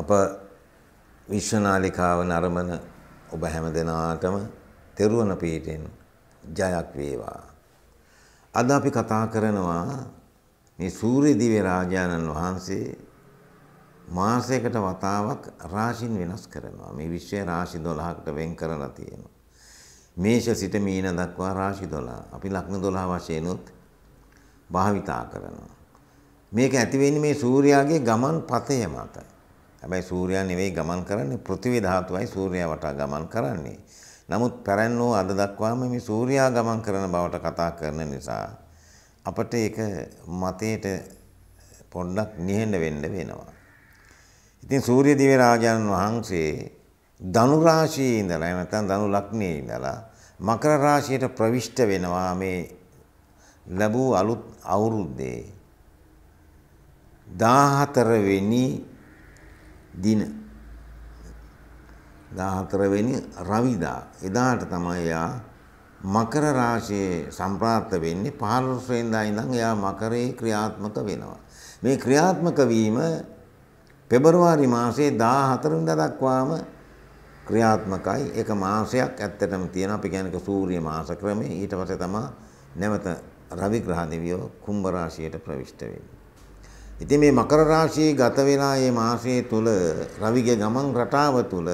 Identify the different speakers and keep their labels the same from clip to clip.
Speaker 1: අප විශ්වනාලිකාව නරඹන ඔබ හැම දෙනාටම තෙරුවන් පීඨෙන් ජයක් වේවා. අද අපි කතා කරනවා මේ සූර්ය දිව්‍ය රාජානන් වහන්සේ මාසයකට වතාවක් රාශින් වෙනස් කරනවා. මේ විශ්වයේ රාශි 12කට වෙන් කරලා තියෙනවා. මේෂ සිට මීන දක්වා රාශි 12. අපි ලග්න 12 වශයෙන් උත් භාවිතා කරනවා. මේක ඇති වෙන්නේ මේ සූර්යාගේ ගමන් පතය මතයි. හැබැයි සූර්යයා නෙවෙයි ගමන් කරන්නේ පෘථිවි ධාතුවයි සූර්යයා වටා ගමන් කරන්නේ. නමුත් පැරැන්නෝ අද දක්වාම මේ සූර්යයා ගමන් කරන බවට කතා කරන නිසා අපට ඒක මතයට පොඩ්ඩක් නිහෙඬ වෙන්න වෙනවා. ඉතින් සූර්ය දිව රාජානන් වහන්සේ ධනු රාශියේ ඉඳලා නැත්නම් ධනු ලග්නයේ ඉඳලා මකර රාශියට ප්‍රවිෂ්ඨ වෙනවා මේ ලැබූ අලුත් අවුරුද්දේ 14 වෙනි දින 14 වෙනි රවිදා එදාට තමයි එයා මකර රාශියේ සම්ප්‍රාප්ත වෙන්නේ 15 වෙනිදා ඉඳන් එයා මකරේ ක්‍රියාත්මක වෙනවා. මේ ක්‍රියාත්මක වීම පෙබරවාරි මාසයේ 14 වෙනිදා දක්වාම ක්‍රියාත්මකයි. ඒක මාසයක් ඇත්තටම තියෙන අපි කියන්නේ සූර්ය මාස ක්‍රමය. ඊට පස්සේ තමයි නැවත රවි ග්‍රහ දෙවියෝ කුම්භ රාශියට ප්‍රවිෂ්ඨ වෙන්නේ. ඉතින් මේ මකර රාශියේ ගත වෙලා මේ මාසයේ තුල රවිගේ ගමන් රටාව තුල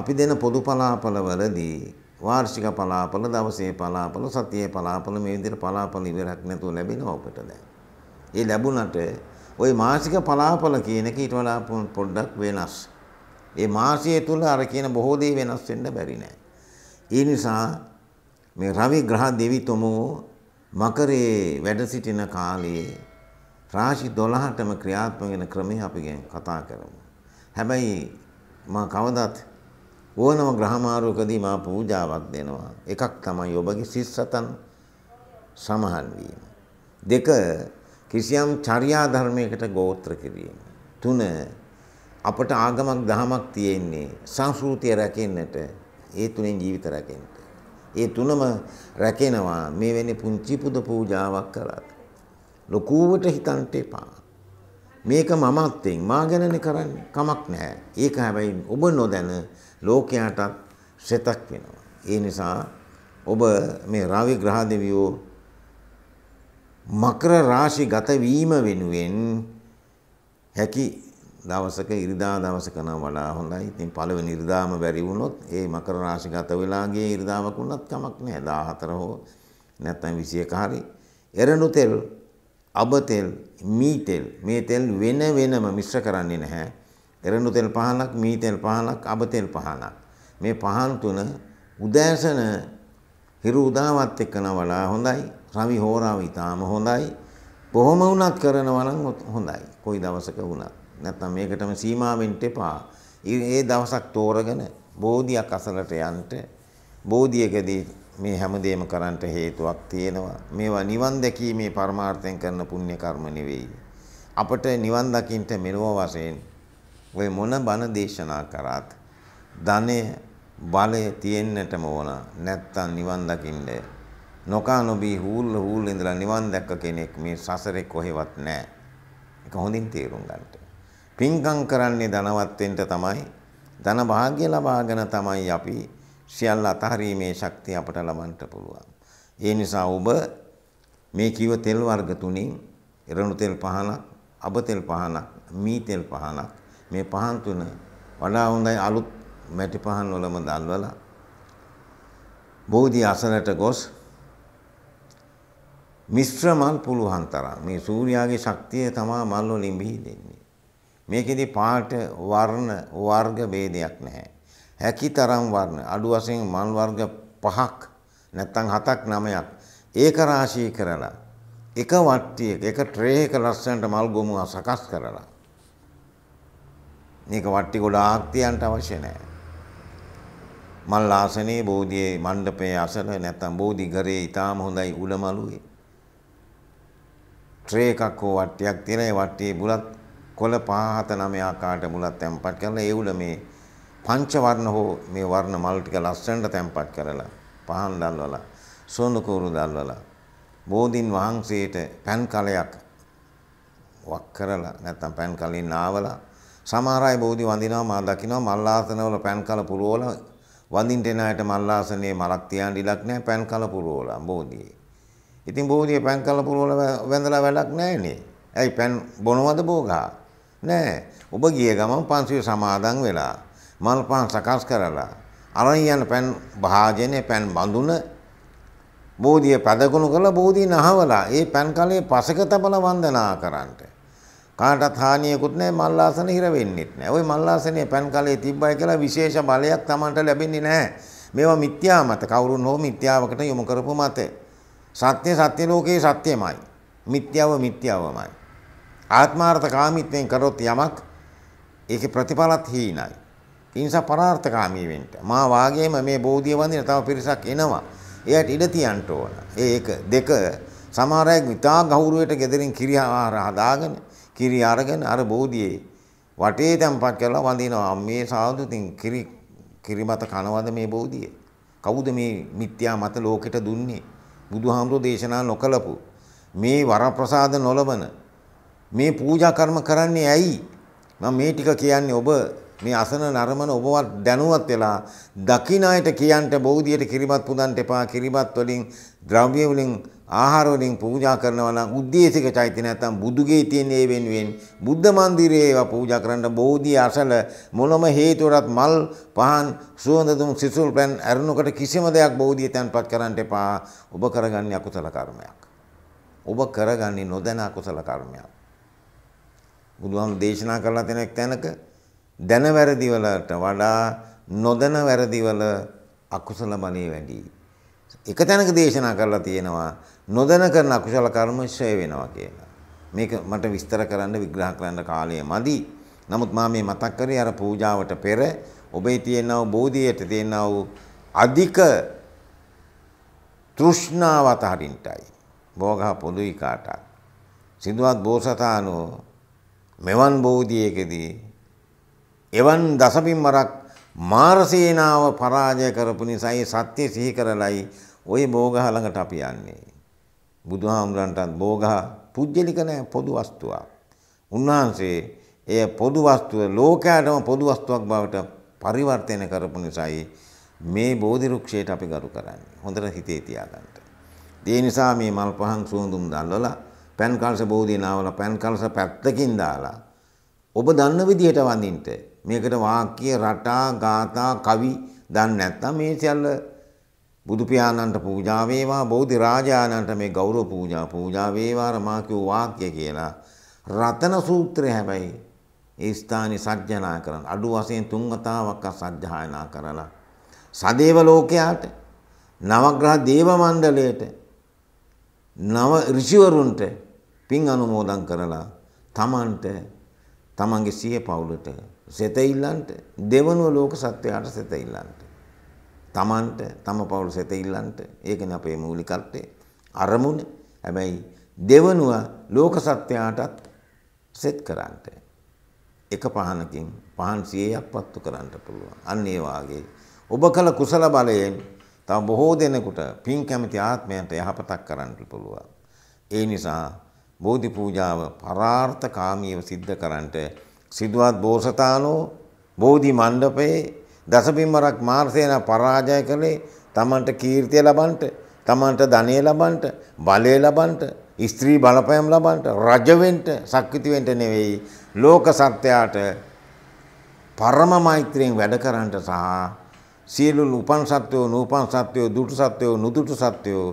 Speaker 1: අපි දෙන පොදු පලාපලවලදී වාර්ෂික පලාපල දවසේ පලාපල සතියේ පලාපල මේ විදිහට පලාපල ඉවරක් නැතුව ලැබෙනවා ඔබට දැන්. ඒ ලැබුණට ওই මාසික පලාපල කියන එක ඊට වඩා පොඩ්ඩක් වෙනස්. ඒ මාසයේ තුල අර කියන බොහෝ දේ වෙනස් වෙන්න බැරි නෑ. ඒ නිසා මේ රවි ග්‍රහ දෙවිතුමෝ මකරේ වැඩ සිටින කාලයේ රාශි 12ටම ක්‍රියාත්මක වෙන ක්‍රමය අපි ගැන කතා කරමු. හැබැයි මා කවදත් ඕනම ග්‍රහමාරුකදී මා පූජාවක් දෙනවා. එකක් තමයි ඔබගේ සිස්සතන් සමහන් වීම. දෙක කිසියම් චර්යා ධර්මයකට ගෝත්‍ර කිරීම. තුන අපට ආගමක් දහමක් තියෙන්නේ සංස්කෘතිය රැකෙන්නට ඒ තුනෙන් ජීවිත රැකෙන්න. ඒ තුනම රැකෙනවා මේ වෙන්නේ පුංචි පුද පූජාවක් කරලා. ලොකුවට හිතන්ට එපා. මේක මමත්තෙන් මා ගැනනේ කරන්නේ කමක් නැහැ. ඒක හැබැයි ඔබ නොදැන ලෝකයාටත් සෙතක් වෙනවා. ඒ නිසා ඔබ මේ රාවි ග්‍රහ දෙවියෝ මකර රාශි ගත වීම වෙනුවෙන් හැකි දවසක ඉරිදා දවසක නම් වඩා හොඳයි. ඉතින් පළවෙනි ඉරිදාම බැරි වුණොත් ඒ මකර රාශි ගත වෙලාගේ ඉරිදාවක් වුණත් කමක් නැහැ. 14 හෝ නැත්නම් 21 හරි. එරණු තෙල් අබ තෙල් මී තෙල් මේ තෙල් වෙන වෙනම මිශ්‍ර කරන්නේ නැහැ. එරඬු තෙල් 15ක් මී තෙල් 15ක් අබ තෙල් 15ක්. මේ පහන් තුන උදෑසන හිරු උදාවත් එක්කන වඩා හොඳයි. රවි හෝරාව ඉතාම හොඳයි. කොහොම වුණත් කරනවා නම් හොඳයි. කොයි දවසක වුණත්. නැත්නම් මේකටම සීමා වෙන්න එපා. ඒ දවසක් තෝරගෙන බෝධියක් අසලට යන්න බෝධියකදී මේ හැමදේම කරන්නට හේතුවක් තියෙනවා. මේවා නිවන් දැකීමේ පරමාර්ථයෙන් කරන පුණ්‍ය කර්ම නෙවෙයි. අපට නිවන් දකින්ට මෙලොව වශයෙන් ওই මොන බණ දේශනා කරාත් ධනය බලය තියෙන්නටම ඕන. නැත්තම් නිවන් දකින්න නොකා නොබී හූල් හූල් ඉඳලා නිවන් දැක්ක කෙනෙක් මේ සසරේ කොහෙවත් නැහැ. ඒක හොඳින් තේරුම් ගන්නට. පින්කම් කරන්නේ ධනවත් වෙන්න තමයි ධන භාග්‍ය ලබාගෙන තමයි අපි සියල්ල අතහරීමේ ශක්තිය අපට ලබන්න පුළුවන්. ඒ නිසා ඔබ මේ කිව තෙල් වර්ග තුنين ඉරණු තෙල් පහනක්, අබ තෙල් පහනක්, මී තෙල් පහනක් මේ පහන් තුන වඩා හොඳයි අලුත් මැටි පහන් වලම දැල්වලා බෝධි අසලට ගොස් මිශ්‍ර මල් පුළුවන් තරම් මේ සූර්යාගේ ශක්තිය තමයි මල් වලින් බිහි දෙන්නේ. මේකෙදි පාට වර්ණ වර්ග ભેදයක් නැහැ. හැකිතරම් වර්ණ අඩු වශයෙන් මල් වර්ග පහක් නැත්නම් හතක් නවයක් ඒක රාශී කරලා එක වට්ටියක එක ට්‍රේ එක ලස්සනට මල් ගොමුව සකස් කරලා මේක වට්ටි ගොඩාක් තියන්න අවශ්‍ය නැහැ මල් ආසනේ බෝධියේ මණ්ඩපයේ අසල නැත්නම් බෝධි ගරේ ඊටාම හොඳයි උඩමළුවේ ට්‍රේ එකක් හෝ වට්ටියක් තියෙන ඒ වට්ටියේ බුලත් කොළ පහ හත නවය ආකාරයට බුලත් තැම්පත් කරලා ඒ උල මේ පංච වර්ණ හෝ මේ වර්ණ මල් ටික ලස්සනට තැම්පත් කරලා පහන් දැල්වලා සෝන කෝරු දැල්වලා බෝධින් වහන්සේට පෑන් කලයක් වක් කරලා නැත්නම් පෑන් කලින් නාවලා සමහර අය බෝධි වඳිනවා මා දකින්නවා මල්ලාසනවල පෑන් කල පුරවල වඳින්න එන අයට මල්ලාසනේ මලක් තියන් ඉලක් නැහැ පෑන් කල පුරවල බෝධියේ. ඉතින් බෝධියේ පෑන් කල පුරවල වැඳලා වැඩක් නැහැනේ. ඇයි පෑන් බොනවද බෝගා? නෑ. ඔබ ගිය ගමන් පන්සිය සමාදන් වෙලා මල්පන් සකස් කරලා අරන් යන පෑන් භාජනය පෑන් බඳුන බෝධිය පැදගුණු කළ බෝධී නහවලා ඒ පෑන් කලේ පසක තබල වන්දනා කරන්නට. කාටත් හානියකුත් නෑ මල්ලාසන හිර වෙන්නෙත් නෑ. ওই මල්ලාසනේ පෑන් කලේ තිබ්බයි කියලා විශේෂ බලයක් Tamanට ලැබෙන්නේ නෑ. මේවා මිත්‍යා මත කවුරුන් හෝ මිත්‍යාවකට යොමු කරපු මත. සත්‍ය සත්‍ය ලෝකයේ සත්‍යමයි. මිත්‍යාව මිත්‍යාවමයි. ආත්මාර්ථකාමීත්වයෙන් කරොත් යමක් ඒකේ ප්‍රතිඵලත් හීනයි. ඒ නිසා පරාර්ථකාමී වෙන්න. මා වාගේම මේ බෝධිය වඳින තව පිරිසක් එනවා. එයාට ඉඩ තියන්න ඕන. ඒක දෙක සමහර අය විතා ගෞරවයට gederin කිරි ආහාර හදාගෙන කිරි අරගෙන අර බෝධියේ වටේ තැම්පත් කරලා වඳිනවා. මේ සාදු තින් කිරි කිරි මත කනවද මේ බෝධිය? කවුද මේ මිත්‍යා මත ලෝකෙට දුන්නේ? බුදුහාමුදුරෝ දේශනා නොකලපු මේ වරප්‍රසාද නොලබන මේ පූජා කර්ම කරන්නේ ඇයි? මම මේ ටික කියන්නේ ඔබ මේ අසන නරමන ඔබවත් දැනුවත් වෙලා දකින අයට කියන්ට බෞද්ධියට කිරිමත් පුදන්ට එපා කිරිමත් වලින් ද්‍රව්‍ය වලින් ආහාර වලින් පූජා කරනවා නම් උද්දේශික චෛත්‍ය නැත්නම් බුදුගේ තියෙන ඒ වෙනුවෙන් බුද්ධ මන්දිරයේ ඒවා පූජා කරන්න බෝධි අසල මොනම හේතුවකට මල් පහන් සුවඳ දුම් සිසුල් පැන් අරනකොට කිසිම දෙයක් බෝධිය තැන්පත් කරන්න එපා ඔබ කරගන්නේ අකුසල කර්මයක් ඔබ කරගන්නේ නොදැන අකුසල කර්මයක් බුදුහාම දේශනා කරලා තැනක තැනක දැන වැරදිවලට වඩා නොදැන වැරදිවල අකුසල බලය වැඩි. එක තැනක දේශනා කරලා තියෙනවා නොදැන කරන අකුසල කර්ම ශ්‍රේ වෙනවා කියලා. මේක මට විස්තර කරන්න විග්‍රහ කරන්න කාලය මදි. නමුත් මා මේ මතක් කරේ අර පූජාවට පෙර ඔබේ තියෙනා බෝධියට තියෙනා අධික තෘෂ්ණාව අතහරින්ටයි. භෝගහ පොදුයි කාටත්. සිදුවත් බෝසතාණෝ මෙවන් බෝධියකදී එවන් දසපින්මරක් මාරසේනාව පරාජය කරපු නිසයි සත්‍ය සිහි කරලයි ওই බෝගහ ළඟට අපි යන්නේ. බුදුහාමුදුරන්ටත් බෝගහ පුජ්‍යලික නෑ පොදු වස්තුවක්. උන්වහන්සේ එය පොදු වස්තුව ලෝකයටම පොදු වස්තුවක් බවට පරිවර්තනය කරපු නිසයි මේ බෝධි වෘක්ෂයට අපි ගරු කරන්නේ. හොඳට හිතේ තියාගන්න. ඒ නිසා මේ මල් පහන් සුවඳුම් දැල්වලා පැන් කල්ස බෝධිය නාවලා පැන් කල්ස පැත්තකින් දාලා ඔබ දන්න විදිහට වඳින්න මේකට වාක්‍ය රටා ගාථා කවි දන්නේ නැත්නම් මේ සියල්ල බුදු පියාණන්ට පූජා වේවා බෝධි රාජාණන්ට මේ ගෞරව පූජා පූජා වේවා රමා කියෝ වාක්‍ය කියලා රතන සූත්‍රය හැබැයි ඒ ස්ථානයේ සජ්ජනා කරන අඩු වශයෙන් තුන් වතාවක් සජ්ජායනා කරලා සදේව ලෝකයාට නවග්‍රහ දේව මණ්ඩලයට නව ඍෂිවරුන්ට පින් අනුමෝදන් කරලා තමන්ට තමන්ගේ සිය පවුලට සෙත ඉල්ලන්ට දෙවනුව ලෝක සත්වයාට සෙත ඉල්ලන්ට තමන්ට තම පවුල් සෙත ඉල්ලන්ට ඒකනේ අපේ මූලිකත්වය අරමුණ හැබැයි දෙවනුව ලෝක සත්වයාටත් සෙත් කරන්නට එක පහනකින් පහන් 100ක් පත්තු කරන්න පුළුවන් අන්න ඒ වාගේ ඔබ කළ කුසල බලයෙන් තව බොහෝ දෙනෙකුට පින් කැමති ආත්මයන්ට යහපතක් කරන්න පුළුවන් ඒ නිසා බෝධි පූජාව පරාර්ථකාමීව සිද්ධ කරන්නට සිදුවත් බෝසතාණෝ බෝධි මණ්ඩපයේ දසබිම්වරක් මාර්සේන පරාජය කළේ තමන්ට කීර්තිය ලබන්ට තමන්ට ධනය ලබන්ට බලය ලබන්ට ස්ත්‍රී බලපෑම් ලබන්ට රජවෙන්ට සක්විතිවෙන්ට නෙවෙයි ලෝක සත්‍යයට පරම මෛත්‍රයෙන් වැඩ කරන්නට සහ සියලු උපන් සත්වයෝ නූපන් සත්වයෝ දුටු සත්වයෝ නුදුටු සත්වයෝ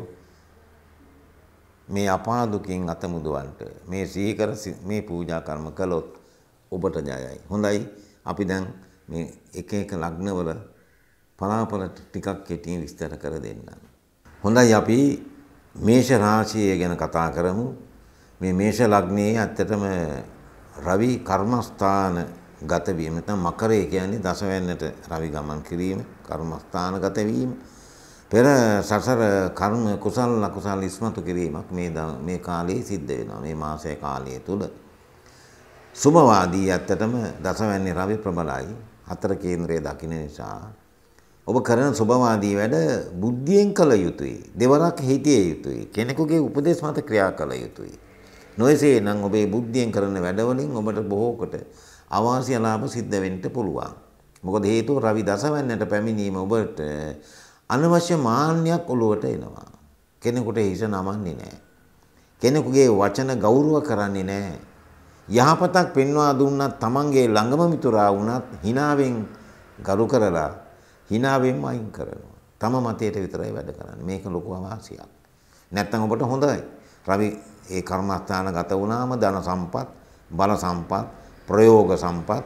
Speaker 1: මේ අපාදුකින් අත මුදවන්ට මේ සීකර මේ පූජා කර්ම කළොත් ඔබට ජයයි. හොඳයි. අපි දැන් මේ එක එක ලග්නවල පලාපල ටිකක් කෙටියෙන් විස්තර කර දෙන්නම්. හොඳයි අපි මේෂ රාශිය ගැන කතා කරමු. මේ මේෂ ලග්නයේ ඇත්තටම රවි කර්මස්ථාන ගත වීම නැත්නම් මකරය කියන්නේ දසවැන්නට රවි ගමන් කිරීම, කර්මස්ථානගත වීම. පෙර සසර කර්ම කුසල අකුසල ඉස්මතු කිරීමක් මේ මේ කාලේ සිද්ධ වෙනවා. මේ මාසයේ කාලය තුල. සුභවාදී ඇත්තටම දසවැන්නේ රවි ප්‍රබලයි හතර කේන්ද්‍රය දකින නිසා ඔබ කරන සුභවාදී වැඩ බුද්ධියෙන් කළ යුතුයි දෙවරක් හිතිය යුතුයි කෙනෙකුගේ උපදේශ මත ක්‍රියා කළ යුතුයි නොයසේ නම් ඔබේ බුද්ධියෙන් කරන වැඩවලින් ඔබට බොහෝකට අවාසිය ලාභ සිද්ධ වෙන්න පුළුවන් මොකද හේතුව රවි දසවැන්නට පැමිණීම ඔබට අනවශ්‍ය මාන්නයක් ඔලුවට එනවා කෙනෙකුට හිස නමන්නේ නැහැ කෙනෙකුගේ වචන ගෞරව කරන්නේ නැහැ යහපතක් පෙන්වා දුන්නත් තමන්ගේ ළඟම මිතුරා වුණත් හිනාවෙන් ගරු කරලා හිනාවෙන් අයින් කරනවා. තම මතයට විතරයි වැඩ කරන්නේ. මේක ලොකු අවාසියක්. නැත්තම් ඔබට හොඳයි. රවි ඒ කර්මස්ථාන ගත වුණාම ධන සම්පත්, බල සම්පත්, ප්‍රයෝග සම්පත්,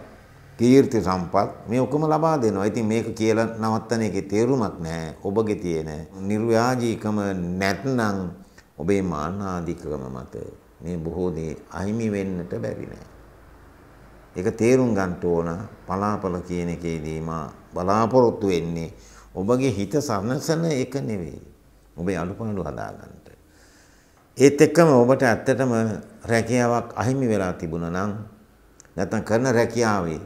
Speaker 1: කීර්ති සම්පත් මේ ඔක්කොම ලබා දෙනවා. ඉතින් මේක කියලා නවත්තන එකේ තේරුමක් නැහැ. ඔබගේ තියෙන නිර්ව්‍යාජීකම නැත්නම් ඔබේ මාන්නාධිකම මත මේ බොහෝ දේ අහිමි වෙන්නට බැරි නෑ. ඒක තේරුම් ගන්න ඕන පලාපල කියන එකේදී මා බලාපොරොත්තු වෙන්නේ ඔබගේ හිත සනසන එක නෙවෙයි. ඔබේ අලුපාඩු හදාගන්න. ඒත් එක්කම ඔබට ඇත්තටම රැකියාවක් අහිමි වෙලා තිබුණා නම් නැත්නම් කරන රැකියාවේ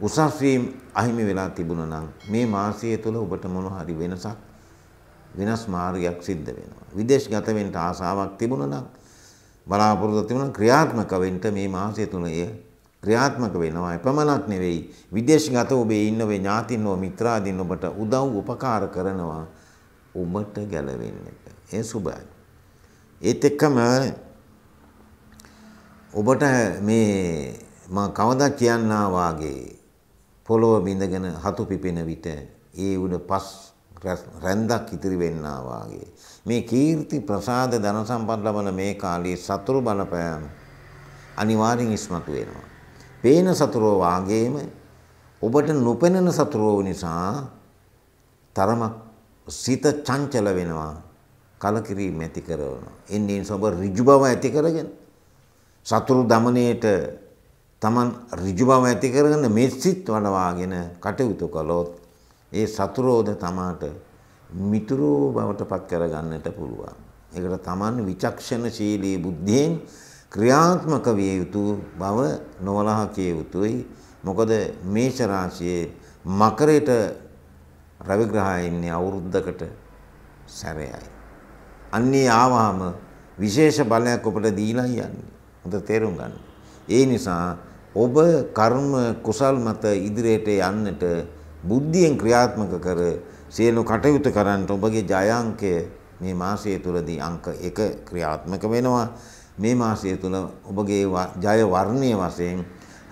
Speaker 1: උසස් වීම අහිමි වෙලා තිබුණා නම් මේ මාසය තුළ ඔබට මොන හරි වෙනසක් වෙනස් මාර්ගයක් සිද්ධ වෙනවා. විදේශගත වෙන්න ආසාවක් තිබුණා නම් බලාපොරොත්තු තිබුණා ක්‍රියාත්මක වෙන්න මේ මාසය තුනේ ක්‍රියාත්මක වෙනවා එපමණක් නෙවෙයි විදේශගත ඔබේ ඉන්න ඔබේ ඥාතින් ඔබ මිත්‍රාදීන් ඔබට උදව් උපකාර කරනවා ඔබට ගැලවෙන්නට ඒ සුබයි ඒත් එක්කම ඔබට මේ මම කවදා කියන්නා වාගේ පොළොව බිඳගෙන හතු පිපෙන විට ඒ උඩ පස් රැන්දක් ඉතිරි වෙන්නා වාගේ මේ කීර්ති ප්‍රසාද ධන සම්පත් ලබන මේ කාලේ සතුරු බලපෑම අනිවාර්යෙන් ඉස්මතු වෙනවා. පේන සතුරෝ වාගේම ඔබට නොපෙනෙන සතුරෝ නිසා තරම සිත චංචල වෙනවා. කලකිරීම ඇති කරනවා. එන්නේ ඔබ ඍජු බව ඇති කරගෙන සතුරු দমনයේට Taman ඍජු බව ඇති කරගෙන මේ සිත් වඩවාගෙන කටයුතු කළොත් ඒ සතුරෝද තමාට මිතුරු බවට පත් කරගන්නට පුළුවන්. ඒකට Taman විචක්ෂණශීලී බුද්ධියෙන් ක්‍රියාත්මක විය යුතු බව නොවලහ කිය යුතුයි. මොකද මේෂ රාශියේ මකරේට රවි ග්‍රහය ඉන්නේ අවුරුද්දකට සැරයයි. අන්නේ ආවහම විශේෂ බලයක් ඔබට දීලා යන්නේ. හොඳ තේරුම් ගන්න. ඒ නිසා ඔබ කර්ම කුසල් මත ඉදිරියට යන්නට බුද්ධියෙන් ක්‍රියාත්මක කර සියලු කටයුතු කරන්නට ඔබගේ ජයංකය මේ මාසය තුළදී අංක එක ක්‍රියාත්මක වෙනවා මේ මාසය තුළ ඔබගේ ජය වර්ණය වශයෙන්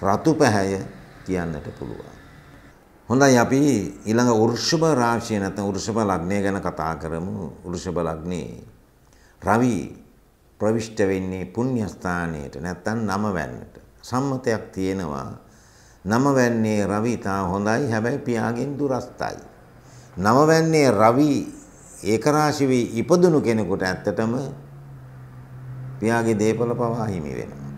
Speaker 1: රතු පැහැය කියන්නට පුළුවන්. හොඳයි අපි ඊළඟ වෘෂභ රාශිය නැත්නම් වෘෂභ ලග්නය ගැන කතා කරමු. වෘෂභ ලග්නේ රවි ප්‍රවිෂ්ඨ වෙන්නේ පුණ්‍ය ස්ථානයට නැත්නම් නමවැන්නට. සම්මතයක් තියෙනවා. නමවැන්නේ රවි තා හොඳයි හැබැයි පියාගෙන් දුරස්තයි. නවවැන්නේ රවි ඒකරාශි වී ඉපදුණු කෙනෙකුට ඇත්තටම පියාගේ දේපල පවා හිමි වෙනවා.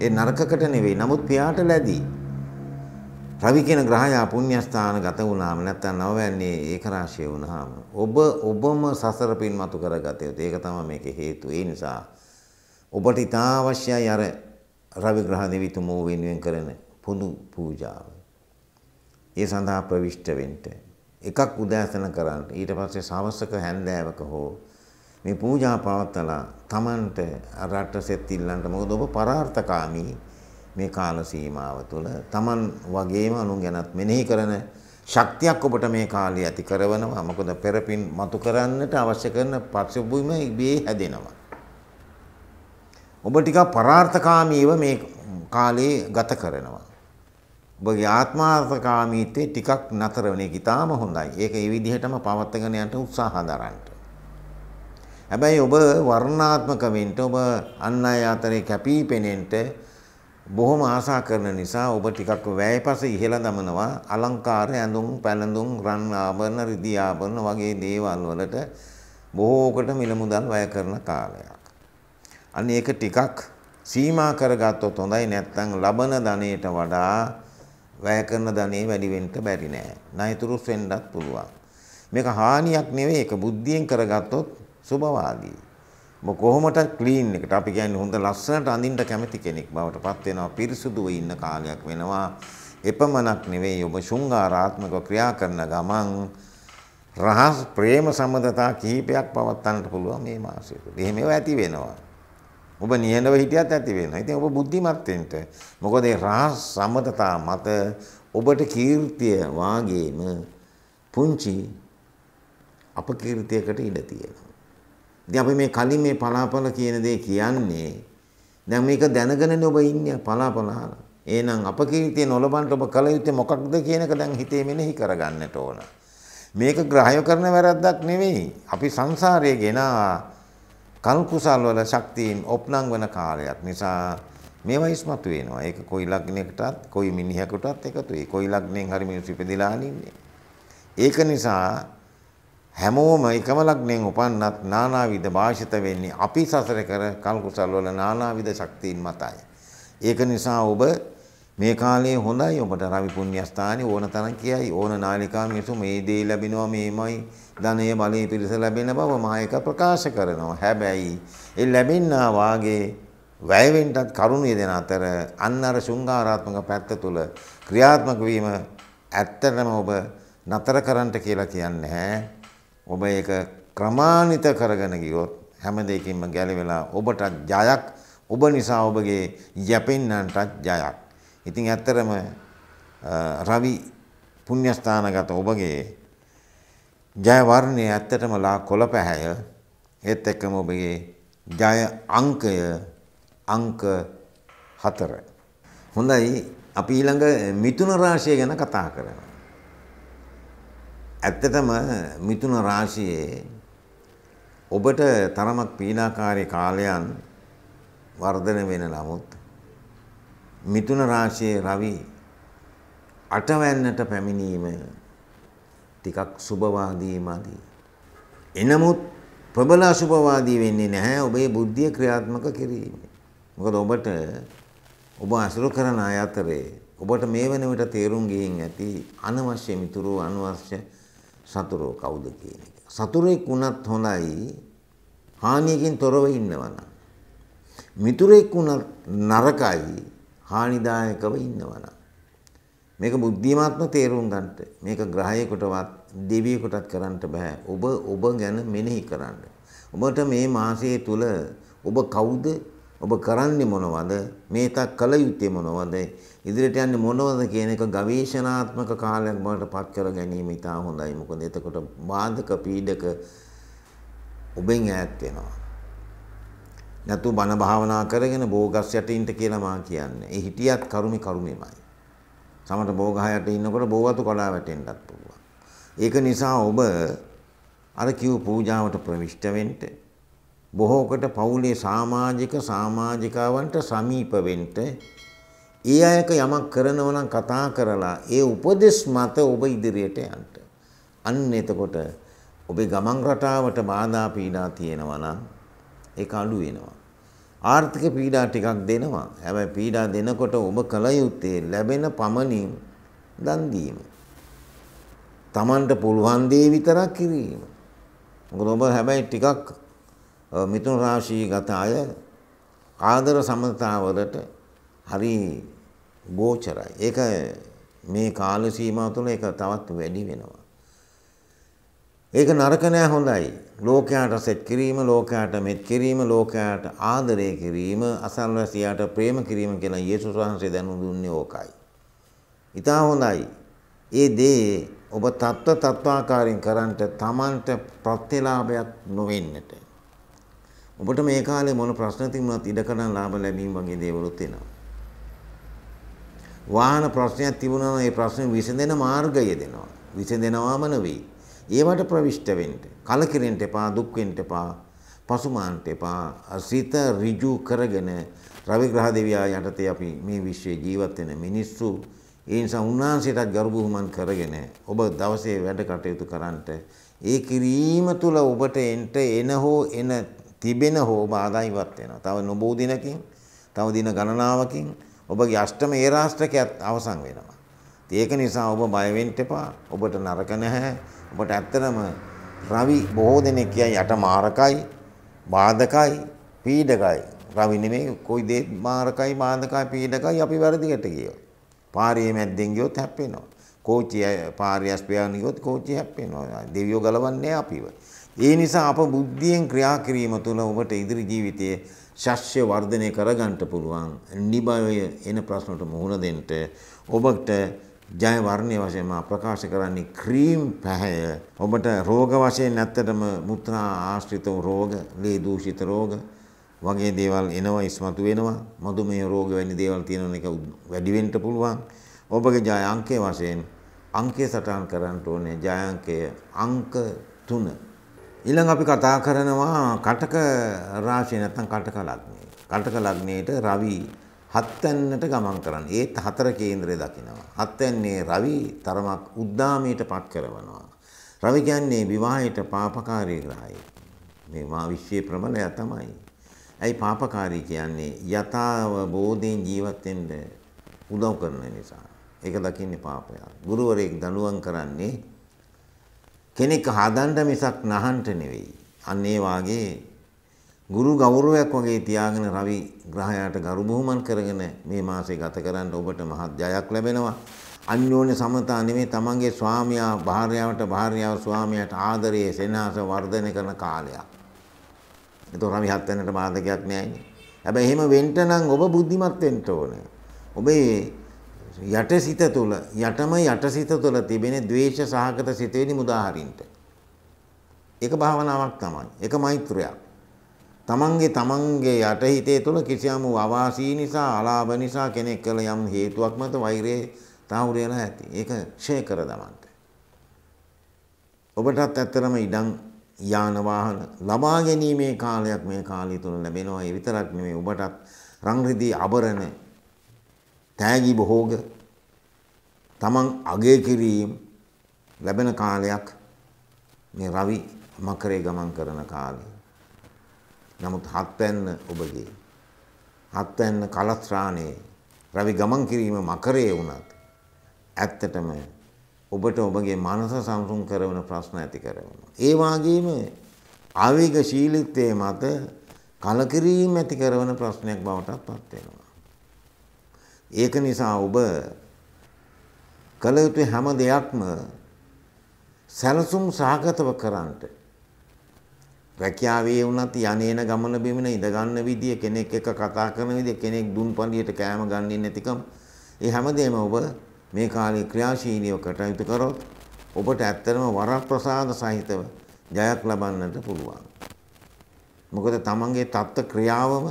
Speaker 1: ඒ නරකකට නෙවෙයි. නමුත් පියාට ලැබී. රවි කියන ග්‍රහයා පුණ්‍යස්ථාන ගත වුණාම නැත්තම් නවවැන්නේ ඒකරාශිය වුණාම ඔබ ඔබම සසර පින් මතු කරගත යුතු. ඒක තමයි මේකේ හේතුව. ඒ නිසා ඔබට ඉතා අවශ්‍යයි අර රවි ග්‍රහ දෙවිතුමෝ වෙනුවෙන් කරන පුදු පූජාව. ඒ සඳහා ප්‍රවිෂ්ඨ වෙන්න. එකක් උදෑසන කරන්න ඊට පස්සේ සවස්වක හැන්දෑවක හෝ මේ පූජා පවත්තලා Tamanට රට සෙත් ඉල්ලන්න මොකද ඔබ පරාර්ථකාමී මේ කාල සීමාව තුළ Taman වගේම අනුන් ගැනත් මෙනෙහි කරන ශක්තියක් ඔබට මේ කාලේ ඇති කරවනවා. මොකද පෙරපින් මතු කරන්නට අවශ්‍ය කරන පසුබිම ඉබේ හැදෙනවා. ඔබ ටිකක් පරාර්ථකාමීව මේ කාලේ ගත කරනවා. ඔබගේ ආත්මාර්ථකාමීත්වය ටිකක් නතර වෙන එක ඉතාම හොඳයි. ඒක ඒ විදිහටම පවත්වාගෙන යන්න උත්සාහ දරන්න. හැබැයි ඔබ වර්ණාත්මක වෙන්න ඔබ අන් අය අතරේ කැපී පෙනෙන්න බොහොම ආසා කරන නිසා ඔබ ටිකක් වැයපස ඉහළ දමනවා අලංකාර ඇඳුම් පැළඳුම් රන් ආභරණ රිදී ආභරණ වගේ දේවල් වලට බොහෝකට මිල මුදල් වැය කරන කාලයක්. අන්න ඒක ටිකක් සීමා කරගත්තොත් හොඳයි නැත්නම් ලබන ධනයට වඩා වැය කරන ධනෙ වැඩි වෙන්න බැරි නෑ. ණයතුරුස් වෙන්නත් පුළුවන්. මේක හානියක් නෙවෙයි ඒක බුද්ධියෙන් කරගත්තොත් සුබවාදී. මො කොහොමද ක්ලීන් එකට අපි කියන්නේ හොඳ ලස්සනට අඳින්න කැමති කෙනෙක් බවට පත් වෙනවා පිරිසුදුව ඉන්න කාලයක් වෙනවා. එපමණක් නෙවෙයි ඔබ ශුංගාරාත්මක ක්‍රියා කරන ගමන් රහස් ප්‍රේම සම්බන්ධතා කිහිපයක් පවත්වන්නට පුළුවන් මේ මාසෙට. එහෙම ඒවා ඇති වෙනවා. ඔබ නිහඬව හිටියත් ඇති වෙනවා. ඉතින් ඔබ බුද්ධිමත් වෙන්න. මොකද ඒ රහස් සම්මතතා මත ඔබට කීර්තිය වාගේම පුංචි අපකීර්තියකට ඉඩ තියෙනවා. ඉතින් අපි මේ කලින් මේ පලාපල කියන දේ කියන්නේ දැන් මේක දැනගෙනනේ ඔබ ඉන්නේ පලාපල අහලා. එහෙනම් අපකීර්තිය නොලබන්න ඔබ කල යුත්තේ මොකක්ද කියන එක දැන් හිතේ මෙනෙහි කරගන්නට ඕන. මේක ග්‍රහය කරන වැරද්දක් නෙවෙයි. අපි සංසාරයේ ගෙනා කල් කුසල් වල ශක්තියින් ඔප්නම් වෙන කාලයක් නිසා මේවා ඉස්මතු වෙනවා. ඒක කොයි ලග්නයකටත්, කොයි මිනිහකටත් එකතුයි. කොයි ලග්නෙන් හරි මිනිස්සු ඉපදලා අනින්නේ. ඒක නිසා හැමෝම එකම ලග්නෙන් උපන්නත් නානාවිද භාෂිත වෙන්නේ අපි සසර කර කල් කුසල් වල නානාවිද ශක්තියින් මතයි. ඒක නිසා ඔබ මේ කාලේ හොඳයි ඔබට රවි පුණ්‍යස්ථානෙ ඕන තරම් කියයි ඕන නාලිකා මිනිසු මේ දේ ලැබෙනවා මේමයි ධනය බලය පිරිස ලැබෙන බව මායක ප්‍රකාශ කරනවා හැබැයි ඒ ලැබෙන්නා වාගේ වැයවෙන්ටත් කරුණිය දෙන අතර අන්න අර ශුංගාරාත්මක පැත්ත තුල ක්‍රියාත්මක වීම ඇත්තටම ඔබ නතර කරන්නට කියලා කියන්නේ නැහැ ඔබ ඒක ක්‍රමාන්විත කරගෙන ගියොත් හැම දෙයකින්ම ගැලවෙලා ඔබටත් ජයක් ඔබ නිසා ඔබගේ යැපෙන්නන්ටත් ජයක් ඉතින් ඇත්තරම රවි පුණ්‍යස්ථානගත ඔබගේ ජය වර්ණය ඇත්තටම ලා කොළපැහැය ඒත් එක්කම ඔබගේ ජය අංකය අංක 4. හොඳයි අපි ඊළඟ මිතුන රාශිය ගැන කතා කරමු. ඇත්තටම මිතුන රාශියේ ඔබට තරමක් පීඩාකාරී කාලයන් වර්ධනය වෙන නමුත් මිතුන රාශියේ රවි අටවැන්නට පැමිණීම ටිකක් සුභවාදීමදී. එනමුත් ප්‍රබල අසුභවාදී වෙන්නේ නැහැ ඔබේ බුද්ධිය ක්‍රියාත්මක කිරීම. මොකද ඔබට ඔබ අසුරු කරන අය අතරේ ඔබට මේ වෙන විට තේරුම් ගින් ඇති අනවශ්‍ය මිතුරු අනවශ්‍ය සතුරෝ කවුද කියන එක. සතුරෙක් වුණත් හොඳයි හානියකින් තොරව ඉන්නවනම්. මිතුරෙක් වුණත් නරකයි හානිදායකව ඉන්නවනම් මේක බුද්ධිමත්ව තේරුම් ගන්නට මේක ග්‍රහයෙකුටවත් දෙවියෙකුටත් කරන්න බෑ ඔබ ඔබ ගැන මෙනෙහි කරන්න ඔබට මේ මාසයේ තුල ඔබ කවුද ඔබ කරන්නේ මොනවද මේක කළ යුත්තේ මොනවද ඉදිරියට යන්නේ මොනවද කියන එක ගවේෂණාත්මක කාලයක් බවට පත් කර ගැනීම ඉතා හොඳයි මොකද එතකොට බාධක පීඩක ඔබෙන් ඈත් වෙනවා නැතු බණ භාවනා කරගෙන බෝගස් යට ඉන්න කියලා මා කියන්නේ. ඒ හිටියත් කරුමේ කරුමේමයි. සමහර බෝගහ යට ඉන්නකොට බෝවතු කඩා වැටෙන්නත් පුළුවන්. ඒක නිසා ඔබ අර කිව් පූජාවට ප්‍රවිෂ්ඨ වෙන්න බොහෝකට පවුලේ සමාජික සමාජිකාවන්ට සමීප වෙන්න ඒ අයක යමක් කරනවා නම් කතා කරලා ඒ උපදෙස් මත ඔබ ඉදිරියට යන්න. අන්න එතකොට ඔබේ ගමන් රටාවට බාධා පීඩා තියෙනවා නම් ඒක අඩු වෙනවා. ආර්ථික පීඩා ටිකක් දෙනවා. හැබැයි පීඩා දෙනකොට ඔබ කල යුත්තේ ලැබෙන පමණින් දන් දීම. Tamanට පුළුවන් දේ විතරක් කිරීම. මොකද ඔබ හැබැයි ටිකක් මිතුන රාශිය ගත අය ආදර සමතාවලට හරි ගෝචරයි. ඒක මේ කාල සීමාව තුළ ඒක තවත් වැඩි වෙනවා. ඒක නරක නෑ හොඳයි. ලෝකයාට සෙට් කිරීම, ලෝකයාට මෙත් කිරීම, ලෝකයාට ආදරය කිරීම, අසල්වැසියාට ප්‍රේම කිරීම කියලා යේසුස් වහන්සේ දැනුම් දුන්නේ ඕකයි. ඉතා හොඳයි. ඒ දේ ඔබ தත්ත්ව තත්වාකාරයෙන් කරන්ට Tamanට ප්‍රත්‍යලාභයක් නොවෙන්නට. ඔබට මේ කාලේ මොන ප්‍රශ්න තිබුණත් ඉඩකඩම් ලාභ ලැබීම වගේ දේවලුත් එනවා. වාහන ප්‍රශ්නයක් තිබුණා නම් ඒ ප්‍රශ්නේ විසඳෙන මාර්ගය දෙනවා. විසඳෙනවාම නෙවෙයි. ඒවට ප්‍රවිෂ්ට වෙන්න. කලකිරෙන්න එපා, දුක් වෙන්න එපා, පසුමාන්න එපා. සිත ඍජු කරගෙන රවි ග්‍රහ දෙවියා යටතේ අපි මේ විශ්වයේ ජීවත් වෙන මිනිස්සු ඒ නිසා උන්වහන්සේටත් ගරුබුහුමන් කරගෙන ඔබ දවසේ වැඩ කටයුතු කරන්නට ඒ කිරීම තුළ ඔබට එන්ට එන හෝ එන තිබෙන හෝ බාධා ඉවත් වෙනවා. තව නොබෝ දිනකින්, තව දින ගණනාවකින් ඔබගේ අෂ්ටම ඒ රාෂ්ටකයත් අවසන් වෙනවා. ඒක නිසා ඔබ බය වෙන්න එපා. ඔබට නරක නැහැ. අපට ඇත්තටම රවි බොහෝ දෙනෙක් කියයි යට මාරකයි බාධකයි පීඩකයි රවි නෙමෙයි කොයි දේ මාරකයි බාධකයි පීඩකයි අපි වැරදිකට කියනවා පාරේ මැද්දෙන් ගියොත් හැප්පෙනවා කෝච්චිය පාරේ අස්පියාගෙන ගියොත් කෝච්චිය හැප්පෙනවා දෙවියෝ ගලවන්නේ අපිව ඒ නිසා අප බුද්ධියෙන් ක්‍රියා කිරීම තුළ ඔබට ඉදිරි ජීවිතයේ ශස්්‍ය වර්ධනය කරගන්නට පුළුවන් නිභවය එන ප්‍රශ්නට මුහුණ දෙන්න ඔබට ජය වර්ණය වශයෙන් මා ප්‍රකාශ කරන්නේ ක්‍රීම් පැහැය. ඔබට රෝග වශයෙන් ඇත්තටම මුත්‍රා ආශ්‍රිත රෝග, ලේ දූෂිත රෝග වගේ දේවල් එනවා ඉස්මතු වෙනවා. මధుමේහ රෝග වැනි දේවල් තියෙන එක වැඩි වෙන්න පුළුවන්. ඔබගේ ජය අංකය වශයෙන් අංකය සටහන් කරන්න ඕනේ. ජය අංකය අංක 3. ඊළඟ අපි කතා කරනවා කටක රාශිය නැත්නම් කටක ලග්නය. කටක ලග්නයේට රවි හත්වැන්නට ගමන් කරන්න. ඒත් හතර කේන්ද්‍රය දකිනවා. හත්වැන්නේ රවි තරමක් උද්දාමයට පත් කරවනවා. රවි කියන්නේ විවාහයට පාපකාරී ග්‍රහය. මේ මා විශ්වයේ ප්‍රබලය තමයි. ඇයි පාපකාරී කියන්නේ යථාව බෝධයෙන් ජීවත් වෙන්න උදව් කරන නිසා. ඒක දකින්නේ පාපය. ගුරුවරයෙක් දඬුවම් කරන්නේ කෙනෙක් හදන්න මිසක් නහන්ට නෙවෙයි. අන්න ඒ වාගේ ගුරු ගෞරවයක් වගේ තියාගෙන රවි ග්‍රහයාට ගරු බුහුමන් කරගෙන මේ මාසේ ගත කරන්න ඔබට මහත් ජයක් ලැබෙනවා. අන්‍යෝන්‍ය සමතා නෙමෙයි තමන්ගේ ස්වාමියා භාර්යාවට භාර්යාව ස්වාමියාට ආදරයේ සෙනහස වර්ධනය කරන කාලයක්. ඒතොර රවි හත් වෙනට බාධකයක් නෑනේ. හැබැයි එහෙම වෙන්න නම් ඔබ බුද්ධිමත් වෙන්න ඕනේ. ඔබේ යටසිත තුළ යටම යටසිත තුළ තිබෙන ද්වේෂ සහගත සිතේනි මුදාහරින්ට. ඒක භාවනාවක් තමයි. ඒක මෛත්‍රයක්. තමන්ගේ තමන්ගේ යටහිතේ තුළ කිසියම් වූ අවාසී නිසා අලාභ නිසා කෙනෙක් කළ යම් හේතුවක් මත වෛරයේ තාවුරයලා ඇති. ඒක ෂේ කර දමන්න. ඔබටත් ඇත්තරම ඉඩම් යාන වාහන ලබා ගැනීමේ කාලයක් මේ කාලය තුල ලැබෙනවා. ඒ විතරක් නෙමෙයි ඔබටත් රංග්‍රිදී ආභරණ තෑගි භෝග තමන් අගය කිරීම ලැබෙන කාලයක් මේ රවි මකරේ ගමන් කරන කාලය. නමුත් හත්වැන්න ඔබගේ. හත්වැන්න කලස්ත්‍රාණයේ රවි ගමන් කිරීම මකරේ වුණත් ඇත්තටම ඔබට ඔබගේ මනස සංසුන් කරවන ප්‍රශ්න ඇති කරනවා. ඒ වගේම ආවේගශීලීත්වයේ මත කලකිරීම ඇති කරන ප්‍රශ්නයක් බවටත් පත් වෙනවා. ඒක නිසා ඔබ කල යුතු හැම දෙයක්ම සැලසුම් සහගතව කරන්නට රැකියාවේ වුණත් යන්නේන ගමන බිමන ඉඳ ගන්න විදිය කෙනෙක් එක්ක කතා කරන විදිය කෙනෙක් දුන් පන්දියට කෑම ගන්නේ නැතිකම ඒ හැමදේම ඔබ මේ කාලේ ක්‍රියාශීලීව කටයුතු කරොත් ඔබට ඇත්තටම වරප්‍රසාද සහිතව ජයක් ලබන්නට පුළුවන්. මොකද තමන්ගේ தත්ත ක්‍රියාවම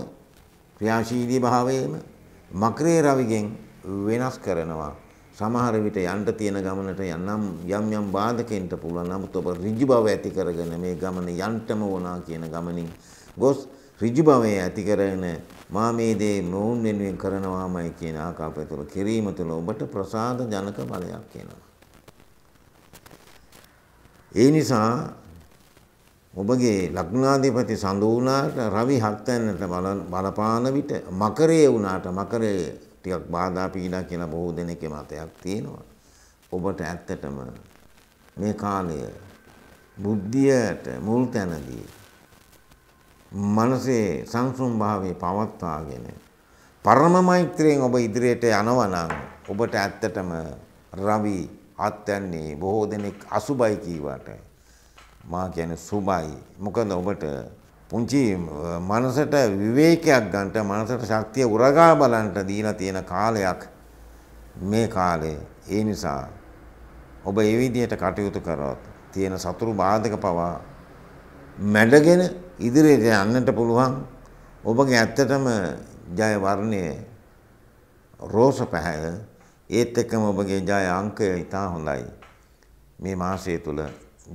Speaker 1: ක්‍රියාශීලී භාවයේම මක්‍රේ රවිගෙන් වෙනස් කරනවා. සමහර විට යන්න තියෙන ගමනට යනම් යම් යම් බාධකෙන්ට පුළුවන්. නමුත් ඔබ ඍජු බව ඇති කරගෙන මේ ගමන යන්නම ඕනා කියන ගමනින් ගොස් ඍජු බවය ඇති කරගෙන මා මේ දේ මොවුන් වෙනුවෙන් කරනවාමයි කියන ආකාපය තුළ කිරීම තුළ ඔබට ප්‍රසාද ජනක බලයක් එනවා. ඒ නිසා ඔබගේ ලග්නාධිපති සඳු වුණාට රවි හත්යන්නට බලපාන විට මකරයේ වුණාට මකරයේ ටිකක් බාධා පීඩා කියලා බොහෝ දෙනෙක්ගේ මතයක් තියෙනවා. ඔබට ඇත්තටම මේ කාලය බුද්ධියට මුල් තැනදී මනසේ සංසුම් භාවයේ පවත්වාගෙන පරම මෛත්‍රියෙන් ඔබ ඉදිරියට යනවා නම් ඔබට ඇත්තටම රවි ආත්යන්නේ බොහෝ දෙනෙක් අසුබයි කීවට මා කියන්නේ සුබයි මොකද ඔබට පුංචි මනසට විවේකයක් ගන්නට මනසට ශක්තිය උරගා බලන්න දීලා තියෙන කාලයක් මේ කාලේ. ඒ නිසා ඔබ ඒ විදිහට කටයුතු කරොත් තියෙන සතුරු බාධක පවා මැඩගෙන ඉදිරියට යන්නට පුළුවන්. ඔබගේ ඇත්තටම ජය වර්ණය රෝස පැහැය ඒත් එක්කම ඔබගේ ජය අංකය ඉතා හොඳයි. මේ මාසය තුළ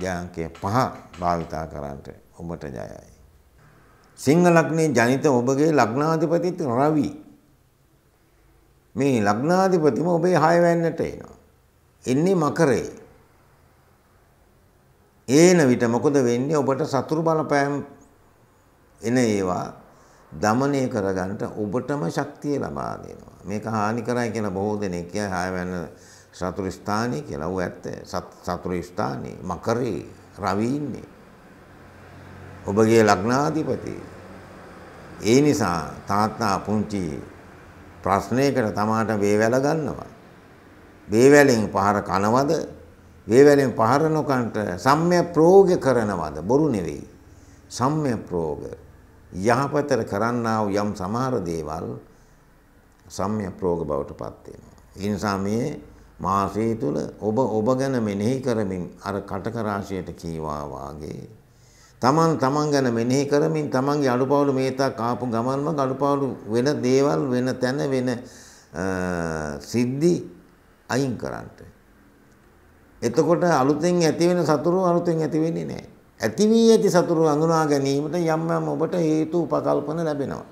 Speaker 1: ජය අංකය පහ භාවිතා කරන්නට ඔබට ජයයි. සිංහ ලග්නයේ ජනිත ඔබගේ ලග්නාධිපතිත් රවි. මේ ලග්නාධිපතිම ඔබේ හයවැන්නට එනවා. එන්නේ මකරේ. ඒන විට මොකද වෙන්නේ ඔබට සතුරු බලපෑම් එන ඒවා දමනය කරගන්නට ඔබටම ශක්තිය ලබා දෙනවා. මේක හානි කරයි කියලා බොහෝ දෙනෙක් කියයි හයවැන්න සතුරු ස්ථානයේ කියලා. ඌ ඇත්ත. සතුරු ස්ථානයේ මකරේ රවි ඉන්නේ. ඔබගේ ලග්නාධිපති ඒ නිසා තාත්තා පුංචි ප්‍රශ්නයකට තමාට වේවැල ගන්නවා. වේවැලෙන් පහර කනවද? වේවැලෙන් පහර නොකන්ට සම්ම්‍ය ප්‍රෝග කරනවද? බොරු නෙවෙයි. සම්ම්‍ය ප්‍රෝග යහපතට කරන්නා වූ යම් සමහර දේවල් සම්ම්‍ය ප්‍රෝග බවට පත් වෙනවා. ඒ නිසා මේ මාසය තුල ඔබ ඔබ ගැන මෙනෙහි කරමින් අර කටක රාශියට කීවා වාගේ තමන් තමන් ගැන මෙනෙහි කරමින් තමන්ගේ අලුපාවුළු මේතාක් ආපු ගමන්ම අලුපාවුළු වෙන දේවල් වෙන තැන වෙන සිද්ධි අයින් කරන්නට. එතකොට අලුතෙන් ඇති වෙන සතුරු අලුතෙන් ඇති වෙන්නේ නැහැ. ඇති වී ඇති සතුරු අඳුනා ගැනීමට යම් යම් ඔබට හේතු උපකල්පන ලැබෙනවා.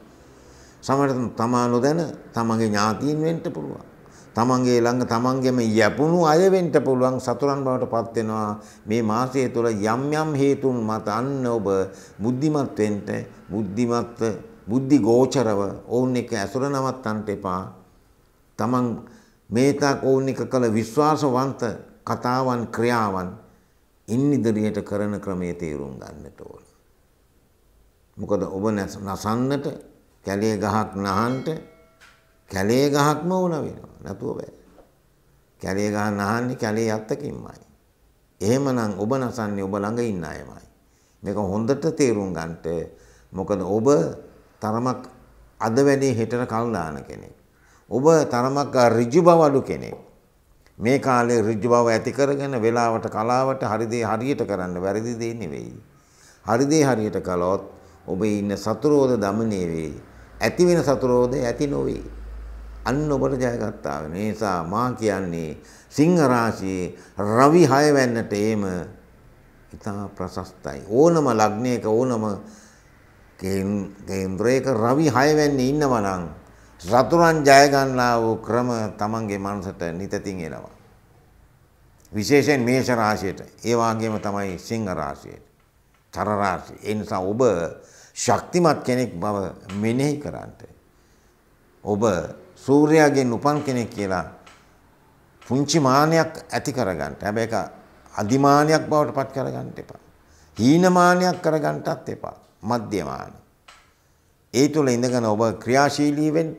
Speaker 1: සමහර තමා නොදැන තමන්ගේ ඥාතීන් වෙන්න පුළුවන්. තමන්ගේ ළඟ තමන්ගේම යැපුණු අය වෙන්න පුළුවන් සතුරන් බවට පත් වෙනවා මේ මාසය තුළ යම් යම් හේතුන් මත අන්න ඔබ බුද්ධිමත් වෙන්න බුද්ධිමත් බුද්ධි ගෝචරව ඕන් එක ඇසුර නවත්තන්ට එපා තමන් මේතාක් ඕන් එක කළ විශ්වාසවන්ත කතාවන් ක්‍රියාවන් ඉන් ඉදිරියට කරන ක්‍රමයේ තේරුම් ගන්නට ඕන මොකද ඔබ නසන්නට කැලේ ගහක් නහන්ට කැලේ ගහක්ම ඕන වෙනවා නැතුව බෑ. කැලේ ගහන්න අහන්නේ කැලේ යත්තකින්මයි. එහෙමනම් ඔබ නසන්නේ ඔබ ළඟ ඉන්න අයමයි. මේක හොඳට තේරුම් ගන්නට මොකද ඔබ තරමක් අද වැඩේ හෙටට කල් දාන කෙනෙක්. ඔබ තරමක් ඍජු බව අඩු කෙනෙක්. මේ කාලේ ඍජු බව ඇති කරගෙන වෙලාවට කලාවට හරි දේ හරියට කරන්න වැරදි දේ නෙවෙයි. හරි දේ හරියට කළොත් ඔබේ ඉන්න සතුරෝද দমনය වෙයි. ඇති වෙන සතුරෝද ඇති නොවේ. අන්න ඔබට ජයගත්තාව නිසා මා කියන්නේ සිංහරාශයේ රවි හයවැන්නට ඒම ඉතා ප්‍රශස්තයි. ඕනම ලග්නයක ඕනම කේන්ද්‍රයක රවි හයවැන්නේ ඉන්නවනං සතුරන් ජයගන්නා වූ ක්‍රම තමන්ගේ මනසට නිතතින් එනවා. විශේෂයෙන් මේෂ රාශියට ඒ වගේම තමයි සිංහ රාශියට. චර රාශිය. ඒ නිසා ඔබ ශක්තිමත් කෙනෙක් බව මෙනෙහි කරන්න. ඔබ සූර්යාගෙන් උපන් කෙනෙක් කියලා පුංචි මානයක් ඇති කරගන්න. හැබැයි ඒක අදිමානයක් බවට පත් කරගන්න එපා. හීනමානයක් කරගන්නටත් එපා. මධ්‍යමාන. ඒ තුල ඉඳගෙන ඔබ ක්‍රියාශීලී වෙන්න.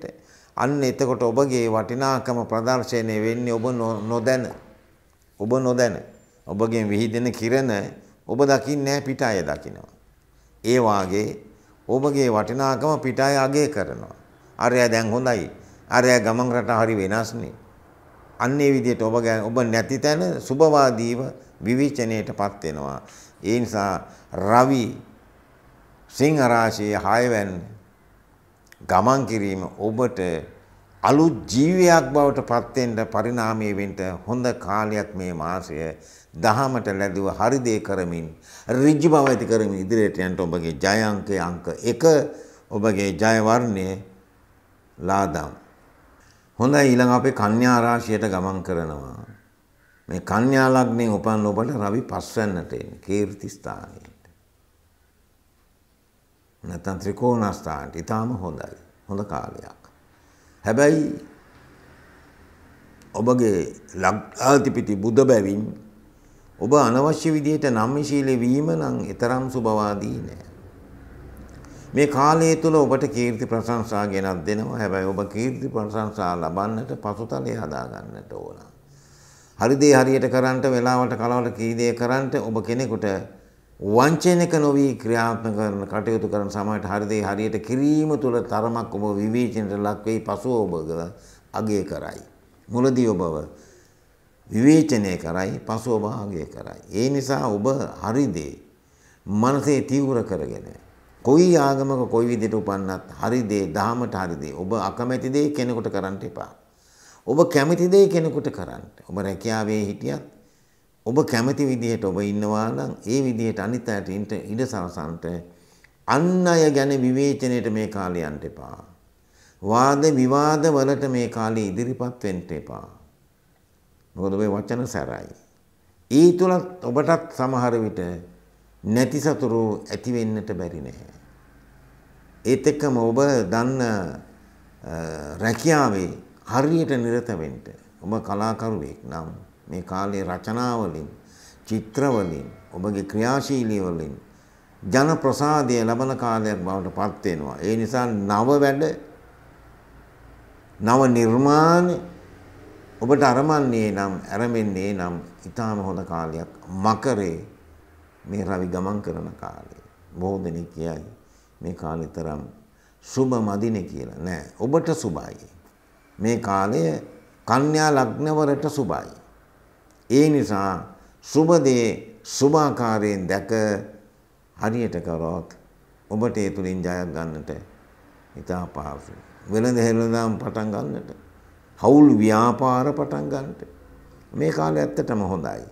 Speaker 1: අන්න එතකොට ඔබගේ වටිනාකම ප්‍රදර්ශනය වෙන්නේ ඔබ නොදැන. ඔබ නොදැන. ඔබගෙන් විහිදෙන කිරණ ඔබ දකින්නේ නැහැ පිට අය දකිනවා. ඒ වාගේ ඔබගේ වටිනාකම පිට අය අගය කරනවා. අරයා දැන් හොඳයි. අරය ගමන් රටා හරි වෙනස්නේ. අන්න ඒ විදිහට ඔබ ඔබ නැති තැන සුභවාදීව විවිචනයටපත් වෙනවා. ඒ නිසා රවි සිංහ රාශියේ 6 වෙනි ගමන් කිරීම ඔබට අලුත් ජීවියක් බවට පත් වෙන්න පරිණාමයේ වෙන්න හොඳ කාලයක් මේ මාසය දහමට ලැබුව හරි දේ කරමින් ඍජු බව ඇති කරමින් ඉදිරියට යන්න ඔබගේ ජය අංකය අංක 1 ඔබගේ ජය වර්ණය ලාදම් හොඳයි ඊළඟ අපේ කන්‍යා රාශියට ගමන් කරනවා. මේ කන්‍යා ලග්නයෙන් උපන් ඔබට රවි පස්වැන්නට එන කීර්ති ස්ථානයට. නැත්නම් ත්‍රිකෝණ ස්ථානට ඊටාම හොඳයි. හොඳ කාලයක්. හැබැයි ඔබගේ ලග්නාධිපති බුද බැවින් ඔබ අනවශ්‍ය විදිහට නම්ශීලී වීම නම් ඊතරම් සුබවාදී නෑ. මේ කාලය තුළ ඔබට කීර්ති ප්‍රශංසා ගෙනත් දෙනවා. හැබැයි ඔබ කීර්ති ප්‍රශංසා ලබන්නට පසුතලයේ හදා ගන්නට ඕන. හරි දේ හරියට කරන්නට වෙලාවට කලවට කී දේ කරන්නට ඔබ කෙනෙකුට වංචනික නොවි ක්‍රියාත්මක කරන කටයුතු කරන සමාජයට හරි දේ හරියට කිරීම තුළ තරමක් ඔබ විවේචනයට ලක් වෙයි පසුව ඔබ අගය කරයි. මුලදී ඔබව විවේචනය කරයි පසුව ඔබ අගය කරයි. ඒ නිසා ඔබ හරි දේ මනසේ තීව්‍ර කරගෙන කොයි ආගමක කොයි විදිහට උපන්නත් හරි දේ දහමට හරි දේ ඔබ අකමැති දේ කෙනෙකුට කරන්න එපා. ඔබ කැමති දේ කෙනෙකුට කරන්න. ඔබ රැකියාවේ හිටියත් ඔබ කැමති විදිහට ඔබ ඉන්නවා නම් ඒ විදිහට අනිත් අයට ඉඩ සලසන්නට අන් අය ගැන විවේචනයට මේ කාලේ යන්න එපා. වාද විවාද වලට මේ කාලේ ඉදිරිපත් වෙන්න එපා. මොකද ඔබේ වචන සැරයි. ඒ තුලත් ඔබටත් සමහර විට නැති සතුරු ඇති වෙන්නට බැරි නැහැ. ඒත් එක්කම ඔබ දන්න රැකියාවේ හරියට නිරත වෙන්න. ඔබ කලාකරුවෙක් නම් මේ කාලේ රචනා වලින්, චිත්‍ර වලින්, ඔබගේ ක්‍රියාශීලී වලින් ජන ප්‍රසාදය ලබන කාලයක් බවට පත් වෙනවා. ඒ නිසා නව වැඩ නව නිර්මාණ ඔබට අරමන්නේ නම්, අරමන්නේ නම් ඊටාම හොඳ කාලයක් මකරේ මේ රවි ගමන් කරන කාලේ බොහෝ දෙනෙක් කියයි මේ කාලේ තරම් සුබ මදිනේ කියලා නෑ ඔබට සුබයි මේ කාලය කන්‍යා ලග්නවලට සුබයි ඒ නිසා සුබ දේ සුභාකාරයෙන් දැක හරියට කරොත් ඔබට ඒ තුලින් ජයක් ගන්නට ඉතා පහසුයි වෙළඳ හෙළඳාම් පටන් ගන්නට හවුල් ව්‍යාපාර පටන් ගන්නට මේ කාලේ ඇත්තටම හොඳයි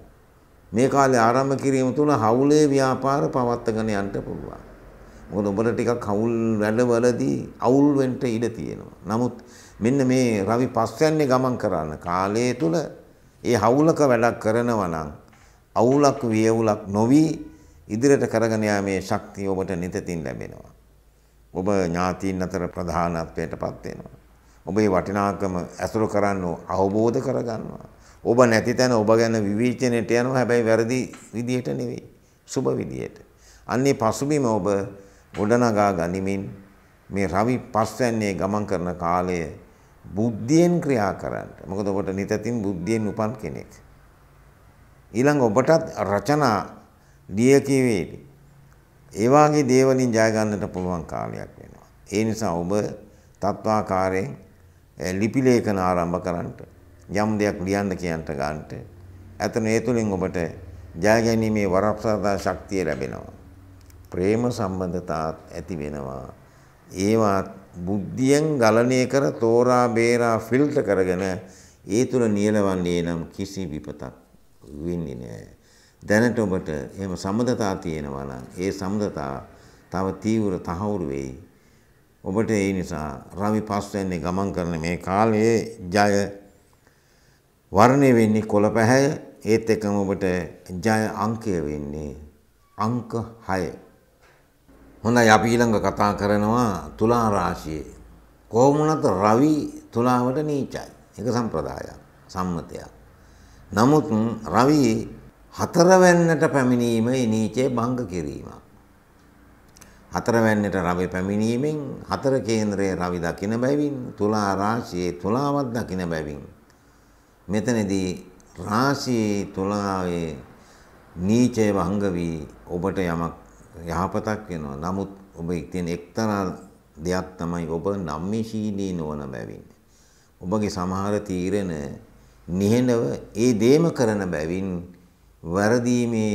Speaker 1: මේ කාලේ ආරම්භ කිරීම තුළ හවුලේ ව්‍යාපාර පවත්වාගෙන යන්න පුළුවන්. මොකද උඹට ටිකක් හවුල් වැඩවලදී අවුල් වෙන්න ඉඩ තියෙනවා. නමුත් මෙන්න මේ රවි පස්වැන්නේ ගමන් කරන්න කාලය තුල ඒ හවුලක වැඩක් කරනවා නම් අවුලක් වියවුලක් නොවි ඉදිරියට කරගෙන යාමේ ශක්තිය ඔබට නිතින් ලැබෙනවා. ඔබ ඥාතීන් අතර ප්‍රධානත්වයටපත් වෙනවා. ඔබේ වටිනාකම ඇසුරු කරන්න අවබෝධ කරගන්නවා. ඔබ නැති තැන ඔබ ගැන විවේචනයට යනවා හැබැයි වැරදි විදියට නෙවෙයි. සුබ විදියට. අන්නේ පසුබිම ඔබ ගොඩනගා ගනිමින් මේ රවි පස්වැන්නේ ගමන් කරන කාලය බුද්ධියෙන් ක්‍රියා කරන්න. මොකද ඔබට නිතතින් බුද්ධියෙන් උපන් කෙනෙක්. ඊළඟ ඔබටත් රචනා ලියකියවේවි. ඒ වාගේ දේවලින් ජය ගන්නට පුළුවන් කාලයක් වෙනවා. ඒ නිසා ඔබ තත්වාකාරයෙන් ලිපි ලේඛන ආරම්භ කරන්නට යම් දෙයක් ලියන්න කියන්ට ගන්නට එතන ඒ තුලින් ඔබට ජයගැනීමේ වරප්‍රසාදා ශක්තිය ලැබෙනවා. ප්‍රේම සම්බන්ධතාත් ඇති වෙනවා. ඒවත් බුද්ධියෙන් ගලණය කර තෝරා බේරා ෆිල්ටර් කරගෙන ඒ තුල නියලවන්නේ නම් කිසි විපතක් වෙන්නේ නැහැ. දැනට ඔබට එහෙම සම්බන්ධතා තියෙනවා නම් ඒ සම්බන්ධතා තව තීව්‍ර තහවුරු වෙයි. ඔබට ඒ නිසා රවි පස්වෙන්නේ ගමන් කරන මේ කාලයේ ජය වර්ණය වෙන්නේ කොළ පැහැය ඒත් එකම ඔබට ජය අංකය වෙන්නේ අංක 6. හොඳයි අපි ඊළඟ කතා කරනවා තුලා රාශියේ. කොහොම වුණත් රවි තුලාවට නීචයි. ඒක සම්ප්‍රදායක්, සම්මතයක්. නමුත් රවි හතරවැන්නට පැමිණීම ඒ නීචේ භංග කිරීමක්. හතරවැන්නට රවි පැමිණීමෙන් හතර කේන්ද්‍රයේ රවි දකින බැවින් තුලා රාශියේ තුලාවත් දකින බැවින් මෙතනදී රාශියේ තුලාවේ නීචයව අංග වී ඔබට යමක් යහපතක් වෙනවා. නමුත් ඔබ තියෙන එක්තරා දෙයක් තමයි ඔබ නම්මිශීලී නොවන බැවින්. ඔබගේ සමහර තීරණ නිහඬව ඒ දේම කරන බැවින් වරදීමේ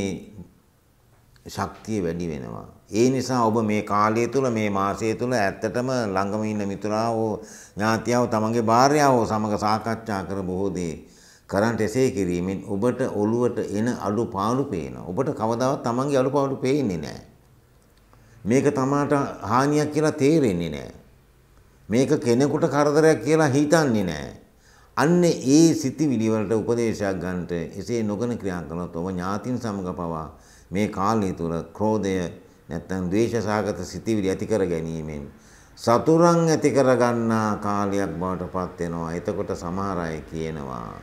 Speaker 1: ශක්තිය වැඩි වෙනවා. ඒ නිසා ඔබ මේ කාලය තුළ මේ මාසය තුළ ඇත්තටම ළඟම ඉන්න මිතුරා හෝ ඥාතියව තමන්ගේ භාර්යාව සමග සාකච්ඡා කර බොහෝ දේ කරන්ට එසේ කිරීමෙන් ඔබට ඔළුවට එන අඩු පාඩු පේනවා. ඔබට කවදාවත් තමන්ගේ අඩු පාඩු පේන්නේ නැහැ. මේක තමාට හානියක් කියලා තේරෙන්නේ නැහැ. මේක කෙනෙකුට කරදරයක් කියලා හිතන්නේ නැහැ. අන්න ඒ සිතිවිලි වලට උපදේශයක් ගන්නට එසේ නොකන ක්‍රියා කරනත් ඔබ ඥාතින් සමග පවා මේ කාලය තුළ ක්‍රෝධය නැත්නම් ද්වේෂසහගත සිතිවිලි ඇති කර ගැනීමෙන් සතුරන් ඇති කර ගන්නා කාලයක් බවට පත් වෙනවා. එතකොට සමහර අය කියනවා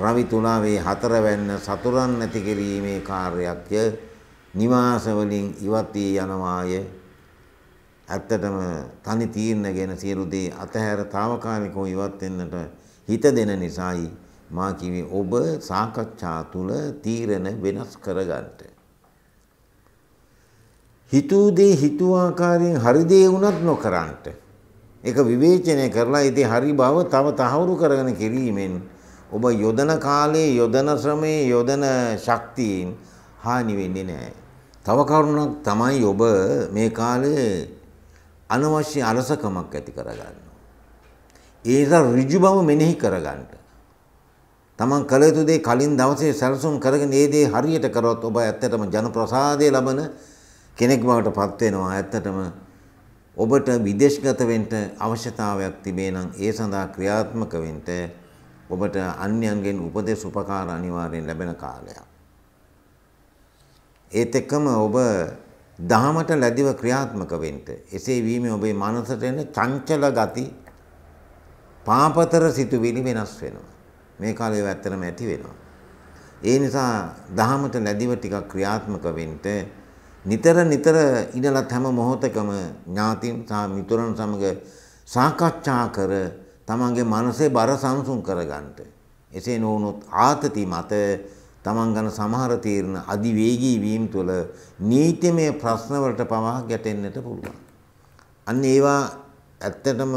Speaker 1: රවි තුලාවේ හතරවැන්න සතුරන් නැති කිරීමේ කාර්යය නිවාස වලින් ඉවත් වී යනවාය. ඇත්තටම තනි තීරණ ගැන සියලු දේ අතහැර తాවකාලිකව ඉවත් වෙන්නට හිත දෙන නිසායි මා කිව්වේ ඔබ සාකච්ඡා තුල තීරණ වෙනස් කරගන්න. හිතූ දේ හිතූ ආකාරයෙන් හරි දේ වුණත් නොකරන්නට. ඒක විවේචනය කරලා ඉතින් හරි බව තව තහවුරු කරගෙන කිරීමෙන් ඔබ යොදන කාලයේ යොදන ශ්‍රමයේ යොදන ශක්තියින් හානි වෙන්නේ නැහැ. තව කරුණක් තමයි ඔබ මේ කාලේ අනවශ්‍ය අලසකමක් ඇති කරගන්න. ඒක ඍජු බව මෙනෙහි කරගන්න. තමන් කළ යුතු දේ කලින් දවසේ සැලසුම් කරගෙන ඒ දේ හරියට කරොත් ඔබ ඇත්තටම ජන ප්‍රසාදය ලබන කෙනෙක් බවට පත් වෙනවා. ඇත්තටම ඔබට විදේශගත වෙන්න අවශ්‍යතාවයක් තිබේ නම් ඒ සඳහා ක්‍රියාත්මක වෙන්න ඔබට අන්‍යයන්ගෙන් උපදෙස් උපකාර අනිවාර්යෙන් ලැබෙන කාලයක්. ඒත් එක්කම ඔබ දහමට ලැබිව ක්‍රියාත්මක වෙන්න. එසේ වීමෙන් ඔබේ මනසට එන චංචල ගති පාපතර සිතුවිලි වෙනස් වෙනවා. මේ කාලේ ඇත්තටම ඇති වෙනවා. ඒ නිසා දහමට ලැබිව ටිකක් ක්‍රියාත්මක වෙන්න නිතර නිතර ඉඳලත් හැම මොහොතකම ඥාතින් සහ මිතුරන් සමග සාකච්ඡා කර තමන්ගේ මනසේ බර සංසුන් කරගන්නට. එසේ නොවුනොත් ආතති මත තමන් ගැන සමහර තීරණ අධිවේගී වීම තුළ නීතිමය ප්‍රශ්නවලට පවා ගැටෙන්නට පුළුවන්. අන්න ඒවා ඇත්තටම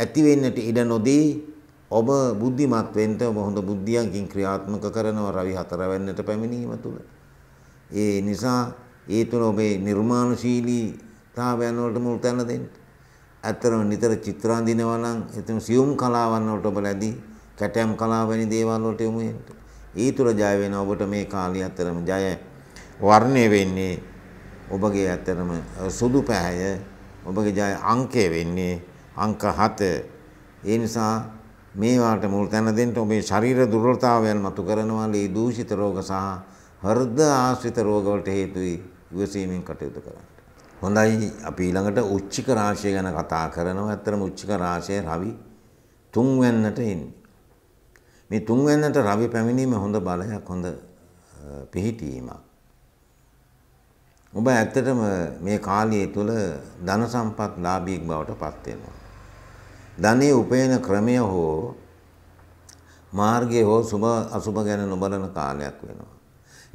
Speaker 1: ඇති වෙන්නට ඉඩ නොදී ඔබ බුද්ධිමත් වෙන්න ඔබ හොඳ බුද්ධියකින් ක්‍රියාත්මක කරනවා රවි හතර වෙන්නට පැමිණීම තුළ. ඒ නිසා ඒ තුළ ඔබේ නිර්මාණශීලීතාවයන් වලට මුල් තැන දෙන්න. ඇත්තරම නිතර චිත්‍ර අඳිනවා නම් එතන සියුම් කලාවන් වලට ඔබ ලැබී කැටයම් කලාව වැනි දේවල් වලට යොමු වෙන්න. ඒ තුළ ජය වෙන ඔබට මේ කාලේ ඇත්තරම ජය වර්ණය වෙන්නේ ඔබගේ ඇත්තරම සුදු පැහැය ඔබගේ ජය අංකය වෙන්නේ අංක 7. ඒ නිසා මේවාට මුල් තැන දෙන්න ඔබේ ශරීර දුර්වලතාවයන් මතු කරනවා ලී දූෂිත රෝග සහ හෘද ආශ්‍රිත රෝග වලට හේතුයි ඉවසීමෙන් කටයුතු කරන්න. හොඳයි අපි ඊළඟට උච්චික රාශිය ගැන කතා කරනවා. ඇත්තටම උච්චික රාශිය රවි තුන්වැන්නට එන්නේ. මේ තුන්වැන්නට රවි පැමිණීම හොඳ බලයක් හොඳ පිහිටීමක්. ඔබ ඇත්තටම මේ කාලය තුළ ධන සම්පත් ලාභීක් බවට පත් වෙනවා. ධනෙ උපයන ක්‍රමය හෝ මාර්ගය හෝ සුභ අසුභ ගැන නොබලන කාලයක් වෙනවා.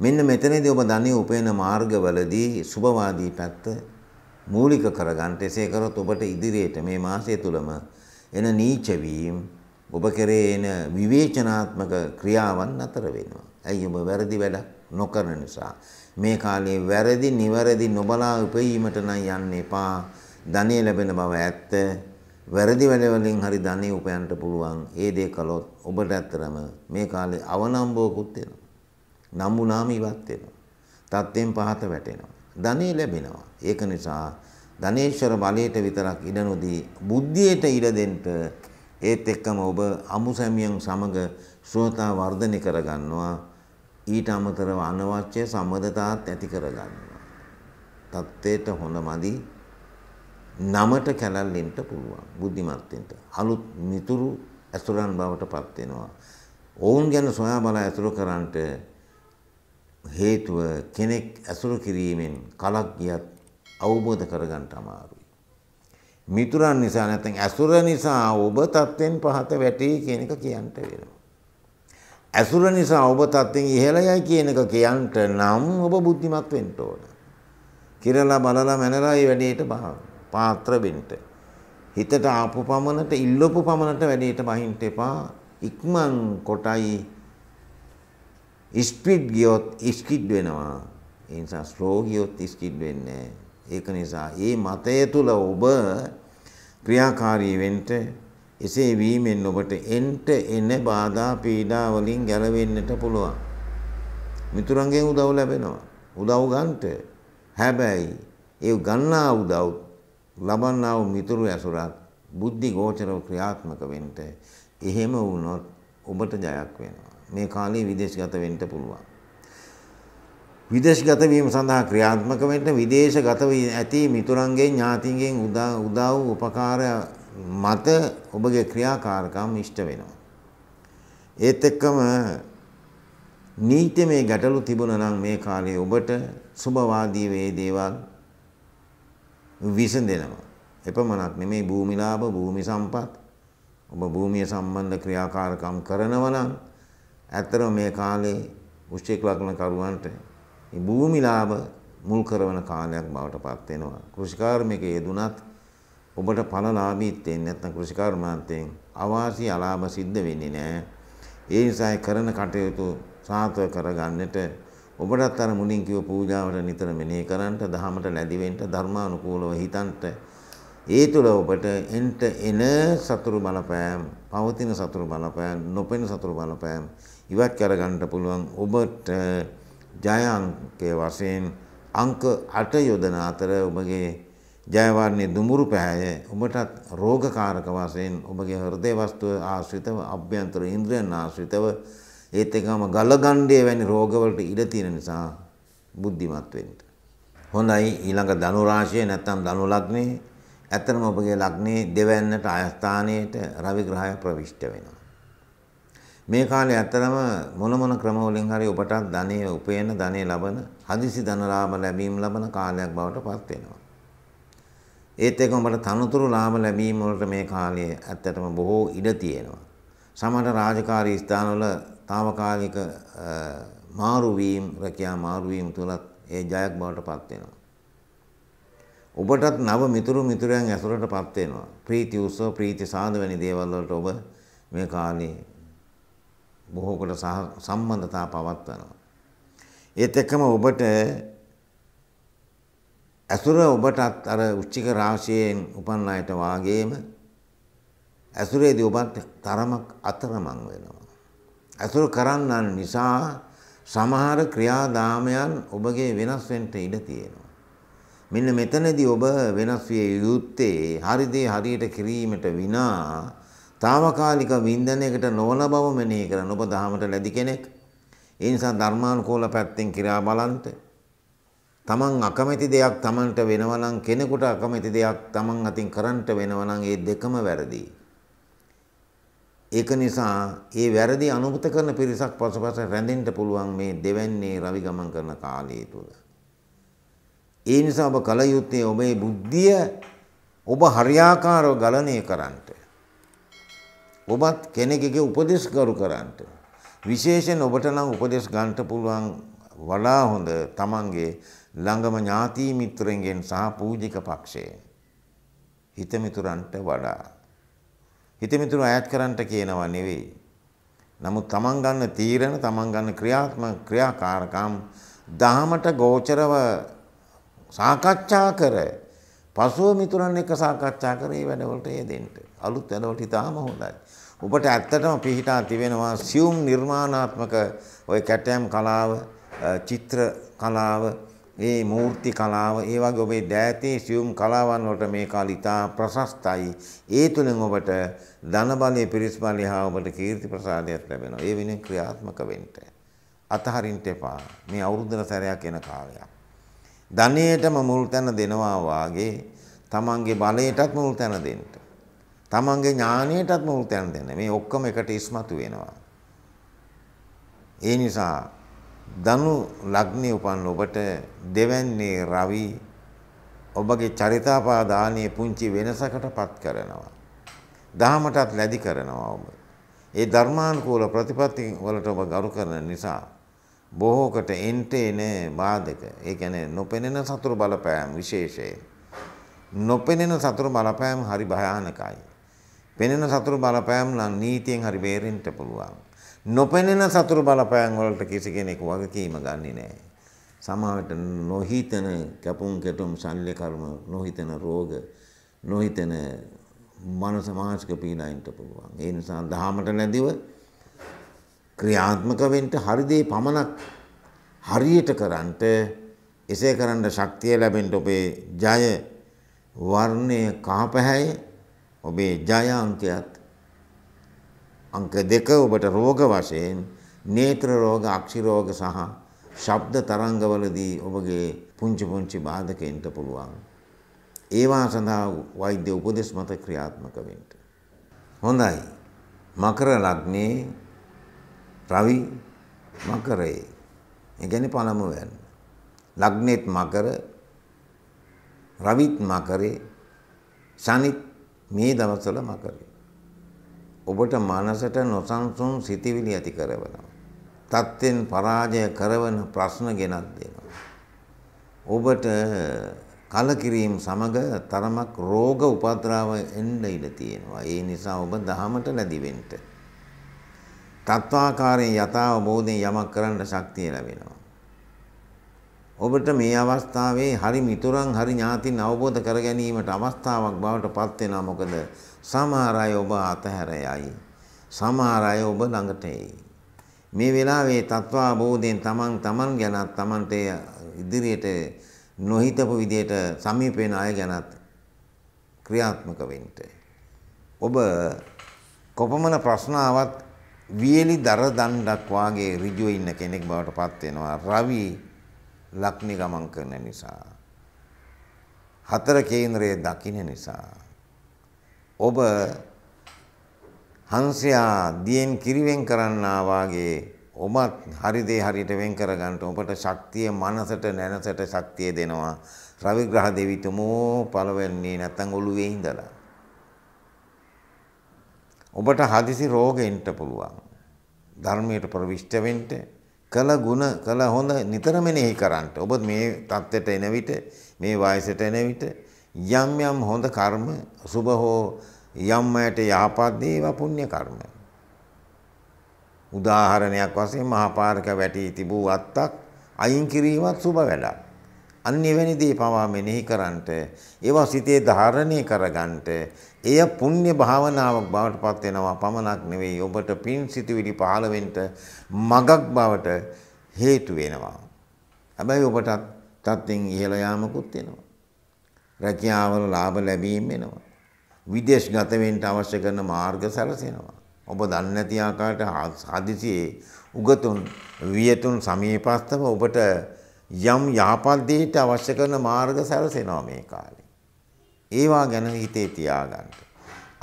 Speaker 1: මෙන්න මෙතනදී ඔබ ධනෙ උපයන මාර්ගවලදී සුභවාදී පැත්ත මූලික කරගන්නට එසේ කරොත් ඔබට ඉදිරියට මේ මාසය තුලම එන නීච වීම ඔබ කෙරේ එන විවේචනාත්මක ක්‍රියාවන් අතර වෙනවා. ඇයි ඔබ වැරදි වැඩ නොකරන නිසා. මේ කාලේ වැරදි නිවැරදි නොබලා උපයීමට නම් යන්න එපා. ධනෙ ලැබෙන බව ඇත්ත. වැරදි වැඩ වලින් හරි ධනෙ උපයන්න පුළුවන්. ඒ දේ කළොත් ඔබට ඇත්තරම මේ කාලේ අවනම්බෝකුත් වෙනවා. නම් වුණාම ඉවත් වෙනවා. තත්ත්වෙන් පහත වැටෙනවා. ධනෙ ලැබෙනවා. ඒක නිසා ධනේශ්වර බලයට විතරක් ඉඩ නොදී බුද්ධියට ඉඩ දෙන්න ඒත් එක්කම ඔබ අමුසැමියන් සමග ශ්‍රෝතා වර්ධනය කරගන්නවා. ඊට අමතරව අනවශ්‍ය සම්බදතාත් ඇති කරගන්නවා. தත්ත්වයට හොඳ මදි නමට කැලල්ලෙන්න පුළුවන් බුද්ධිමත් වෙන්න. අලුත් මිතුරු ඇසුරන් බවට පත් වෙනවා. ඔවුන් ගැන සොයා බලා ඇසුරු කරන්නට හේතුව කෙනෙක් ඇසුරු කිරීමෙන් කලක් ගියත් අවබෝධ කරගන්න අමාරුයි. මිතුරන් නිසා නැත්නම් ඇසුර නිසා ඔබ තත්ත්වෙන් පහත වැටේ කියන එක කියන්න වෙනවා. ඇසුර නිසා ඔබ තත්ත්වෙන් ඉහළ යයි කියන එක කියන්න නම් ඔබ බුද්ධිමත් වෙන්න ඕන. කිරලා බලලා මැනලා මේ වැඩේට බහන්න. පාත්‍ර වෙන්න. හිතට ආපු පමණට ඉල්ලපු පමණට වැඩේට බහින්න එපා. ඉක්මන් කොටයි ස්පීඩ් ගියොත් ස්කිඩ් වෙනවා. ඒ නිසා ස්ලෝ ගියොත් ස්කිඩ් වෙන්නේ ඒක නිසා මේ මතය තුල ඔබ ක්‍රියාකාරී වෙන්න එසේ වීමෙන් ඔබට එන්ට එන බාධා පීඩා වලින් ගැලවෙන්නට පුළුවන්. මිතුරන්ගෙන් උදව් ලැබෙනවා. උදව් ගන්නට. හැබැයි ඒ ගන්නා උදව් ලබන්නා වූ මිතුරු ඇසුරක් බුද්ධි ගෝචරව ක්‍රියාත්මක වෙන්න. එහෙම වුණොත් ඔබට ජයක් වෙනවා. මේ කාලේ විදේශගත වෙන්න පුළුවන්. විදේශගත වීම සඳහා ක්‍රියාත්මක වෙන්න විදේශගත ඇති මිතුරන්ගේ ඥාතින්ගෙන් උදා උදා වූ උපකාර මත ඔබගේ ක්‍රියාකාරකම් ඉෂ්ට වෙනවා. ඒත් එක්කම නීතිමය ගැටලු තිබුණා නම් මේ කාලේ ඔබට සුභවාදී වේ දේවල් විසඳෙනවා. එපමණක් නෙමේ භූමිලාභ භූමි සම්පත් ඔබ භූමිය සම්බන්ධ ක්‍රියාකාරකම් කරනවා නම් ඇත්තටම මේ කාලේ වෘශ්චික ලග්න කරුවන්ට මේ භූමිලාභ මුල් කරවන කාලයක් බවට පත් වෙනවා. කෘෂිකාර්මිකයේ දුනත් ඔබට ඵලලාභීත් වෙන්නේ නැත්නම් කෘෂිකාර්මාන්තයෙන් අවාසි අලාභ සිද්ධ වෙන්නේ නැහැ. ඒ නිසා කරන කටයුතු සාර්ථක කරගන්නට ඔබටත් අර මුලින් කිව්ව පූජාවට නිතර මෙනෙහි කරන්නට, දහමට ලැබි වෙන්න, ධර්මානුකූලව හිතන්නට ඒ තුළ ඔබට එන්ට එන සතුරු බලපෑම්, පවතින සතුරු බලපෑම්, නොපෙන සතුරු බලපෑම් ඉවත් කරගන්නට පුළුවන් ඔබට ජයංකය වශයෙන් අංක 8 යොදන අතර ඔබගේ ජයවර්ණයේ දුමුරු පැහැය ඔබටත් රෝගකාරක වශයෙන් ඔබගේ හෘදේ වස්තුව ආශ්‍රිතව අභ්‍යන්තර ඉන්ද්‍රියන් ආශ්‍රිතව ඒත් එකම ගලගණ්ඩේ වැනි රෝගවලට ඉඩ තියෙන නිසා බුද්ධිමත් වෙන්න. හොඳයි ඊළඟ ධනු රාශිය නැත්නම් ධනු ලග්නේ ඇත්තම ඔබගේ ලග්නේ දෙවැන්නට ආයස්ථානයේට රවි ග්‍රහය ප්‍රවිෂ්ඨ වෙනවා. මේ කාලේ ඇත්තටම මොන මොන ක්‍රමවලින් හරි ඔබටත් ධනෙ උපයන ධනෙ ලබන හදිසි ධනලාභ ලැබීම් ලබන කාලයක් බවට පත් වෙනවා. ඒත් එක්ක ඔබට තනතුරු ලාභ ලැබීම් වලට මේ කාලය ඇත්තටම බොහෝ ඉඩ තියෙනවා. සමහර රාජකාරී ස්ථානවල తాවකාලික මාරු වීම, රැකියා මාරු වීම තුලත් ඒ ජයක් බවට පත් වෙනවා. ඔබටත් නව මිතුරු මිතුරයන් ඇසුරටපත් වෙනවා. ප්‍රීති උත්සව, ප්‍රීති සාද වැනි දේවල් වලට ඔබ මේ කාලේ බොහෝ කොට සම්බන්ධතා පවත්වනවා. ඒත් එක්කම ඔබට ඇසුර ඔබටත් අර උච්චික රාශියෙන් උපන් අයට වාගේම ඇසුරේදී ඔබත් තරමක් අතරමං වෙනවා. ඇසුර කරන්නන් නිසා සමහර ක්‍රියාදාමයන් ඔබගේ වෙනස් වෙන්න ඉඩ තියෙනවා. මෙන්න මෙතනදී ඔබ වෙනස් විය යුත්තේ හරිදී හරියට කිරීමට විනා తాවකාලික වින්දනයකට නොවන බව මෙනෙහි කරන ඔබ දහමට ලැබි කෙනෙක්. ඒ නිසා ධර්මානුකූල පැත්තෙන් කියා බලන්න. තමන් අකමැති දෙයක් තමන්ට වෙනවා නම් කෙනෙකුට අකමැති දෙයක් තමන් අතින් කරන්නට වෙනවා නම් ඒ දෙකම වැරදි. ඒක නිසා ඒ වැරදි අනුමත කරන පිරිසක් පසුපස රැඳෙන්න පුළුවන් මේ දෙවැන්නේ රවි ගමන් කරන කාලය තුල. ඒ නිසා ඔබ කල යුත්තේ ඔබේ බුද්ධිය ඔබ හරියාකාරව ගලණය කරන්නට. ඔබත් කෙනෙකුගේ උපදෙස් ගරු කරන්නට විශේෂයෙන් ඔබට නම් උපදෙස් ගන්නට පුළුවන් වඩා හොඳ තමන්ගේ ළඟම ඥාති මිත්‍රෙන්ගෙන් සහ පූජික පක්ෂයෙන් හිතමිතුරන්ට වඩා හිතමිතුරු අයත් කරන්නට කියනවා නෙවෙයි නමුත් තමන් ගන්න තීරණ තමන් ගන්න ක්‍රියාත්මක ක්‍රියාකාරකම් දහමට ගෝචරව සාකච්ඡා කර පසුව මිතුරන් එක්ක සාකච්ඡා කර මේ වැඩවලට යෙදෙන්න අලුත් වැඩවලට ඉතාම හොඳයි ඔබට ඇත්තටම පිහිටා තිබෙනවා සියුම් නිර්මාණාත්මක ওই කැටයම් කලාව, චිත්‍ර කලාව, ඒ මූර්ති කලාව, ඒ වගේ ඔබේ දෑතේ සියුම් කලාවන් වලට මේ කාලිතා ප්‍රශස්තයි. ඒ තුලින් ඔබට ධන බලයේ පිරිස් බලය හා ඔබට කීර්ති ප්‍රසාදයක් ලැබෙනවා. ඒ වෙනුවෙන් ක්‍රියාත්මක වෙන්න. අතහරින්න එපා. මේ අවුරුද්දන සැරයක් එන කාලයක්. ධනයටම මුල් තැන දෙනවා වාගේ තමන්ගේ බලයටත් මුල් තැන දෙන්න. තමන්ගේ ඥානයටත් මුල් තැන දෙන්න. මේ ඔක්කොම එකට ඉස්මතු වෙනවා. ඒ නිසා දනු ලග්නේ උපන් ඔබට දෙවන්නේ රවි ඔබගේ චරිතාපාදානයේ පුංචි වෙනසකටපත් කරනවා. දහමටත් ලැබි කරනවා ඔබ. ඒ ධර්මානුකූල ප්‍රතිපත්ති වලට ඔබ ගරු කරන නිසා බොහෝකට එන්ටේන බාධක ඒ කියන්නේ නොපෙනෙන සතුරු බලපෑම් විශේෂයෙන් නොපෙනෙන සතුරු බලපෑම් හරි භයානකයි. පෙනෙන සතුරු බලපෑම් නම් නීතියෙන් හරි බේරෙන්න පුළුවන්. නොපෙනෙන සතුරු බලපෑම් වලට කිසි කෙනෙක් වගකීම ගන්නෙ නෑ. සමාවට නොහිතන කැපුම් කැටුම් ශල්්‍ය කර්ම නොහිතන රෝග නොහිතන මනස මානසික පීඩායින්ට පුළුවන්. ඒ නිසා දහමට නැදිව ක්‍රියාත්මක වෙන්න හරි දේ පමණක් හරියට කරන්ට එසේ කරන්න ශක්තිය ලැබෙන්න ඔබේ ජය වර්ණය කහපැහැයේ ඔබේ ජය අංකයත් අංක දෙක ඔබට රෝග වශයෙන් නේත්‍ර රෝග, අක්ෂි රෝග සහ ශබ්ද තරංගවලදී ඔබගේ පුංචි පුංචි බාධකෙන්ට පුළුවන්. ඒවා සඳහා වෛද්‍ය උපදෙස් මත ක්‍රියාත්මක වෙන්න. හොඳයි. මකර ලග්නේ රවි මකරේ. ඒ කියන්නේ පළමු වෙන්න. ලග්නෙත් මකර, රවිත් මකරේ, ශනිත් මේ දවස්වල මකරේ. ඔබට මනසට නොසන්සුන් සිතිවිලි ඇති කරවනවා. තත්ත්වෙන් පරාජය කරවන ප්‍රශ්න ගෙනත් දෙනවා. ඔබට කලකිරීම සමග තරමක් රෝග උපද්‍රව එන්න ඉඩ තියෙනවා. ඒ නිසා ඔබ දහමට ලැබිවෙන්න. තත්වාකාරයෙන් යථාබෝධයෙන් යමක් කරන්න ශක්තිය ලැබෙනවා. ඔබට මේ අවස්ථාවේ හරි මිතුරන් හරි ඥාතින් අවබෝධ කර ගැනීමට අවස්ථාවක් බවට පත් වෙනවා මොකද සමහර අය ඔබ අතහැර යයි සමහර අය ඔබ ළඟට එයි මේ වෙලාවේ තත්වාබෝධයෙන් තමන් තමන් ගැනත් තමන්ට ඉදිරියට නොහිතපු විදියට සමීප වෙන අය ගැනත් ක්‍රියාත්මක වෙන්න ඔබ කොපමණ ප්‍රශ්න ආවත් වියලි දර දණ්ඩක් වාගේ ඍජුව ඉන්න කෙනෙක් බවට පත් වෙනවා රවි ලක්නි ගමන් කරන නිසා හතර කේන්ද්‍රයේ දකින්න නිසා ඔබ හංසයා දියෙන් කිරිවෙන් කරන්නා වාගේ ඔබත් හරි දේ හරියට වෙන් කර ගන්නට ඔබට ශක්තිය මනසට නැනසට ශක්තිය දෙනවා රවිග්‍රහ දෙවිතුමෝ පළවෙන්නේ නැත්තම් ඔළුවේ ඉඳලා ඔබට හදිසි රෝගෙන්ට පුළුවන් ධර්මයට ප්‍රවිෂ්ඨ වෙන්න කළ ಗುಣ කළ හොඳ නිතර මෙනෙහි කරන්නට. ඔබ මේ தත්ත්වයට එන විට මේ වයසට එන විට යම් යම් හොඳ කර්ම සුබ හෝ යම් අයට යහපත් දේවා පුණ්‍ය කර්ම. උදාහරණයක් වශයෙන් මහපාරක වැටි තිබූ අත්තක් අයින් කිරීමත් සුබ වැඩක්. අන්‍යවැනි දේ පවා මෙනෙහි කරන්නට ඒවා සිතේ ධාරණය කරගන්නට එය පුණ්‍ය භාවනාවක් බවට පත් වෙනවා පමණක් නෙවෙයි ඔබට පින් සිතුවිලි පහළ වෙන්න මගක් බවට හේතු වෙනවා. හැබැයි ඔබටත් තත්ත්වෙන් ඉහළ යාමකුත් වෙනවා. රැකියාවල ලාභ ලැබීම් වෙනවා. විදේශගත වෙන්න අවශ්‍ය කරන මාර්ග සැලසෙනවා. ඔබ දන්නේ නැති ආකාරයට හදිසියේ උගතුන් වියතුන් සමීපස්තව ඔබට යම් යහපත් දෙයකට අවශ්‍ය කරන මාර්ග සැලසෙනවා මේ කාලේ. ඒවා ගැන හිතේ තියාගන්න.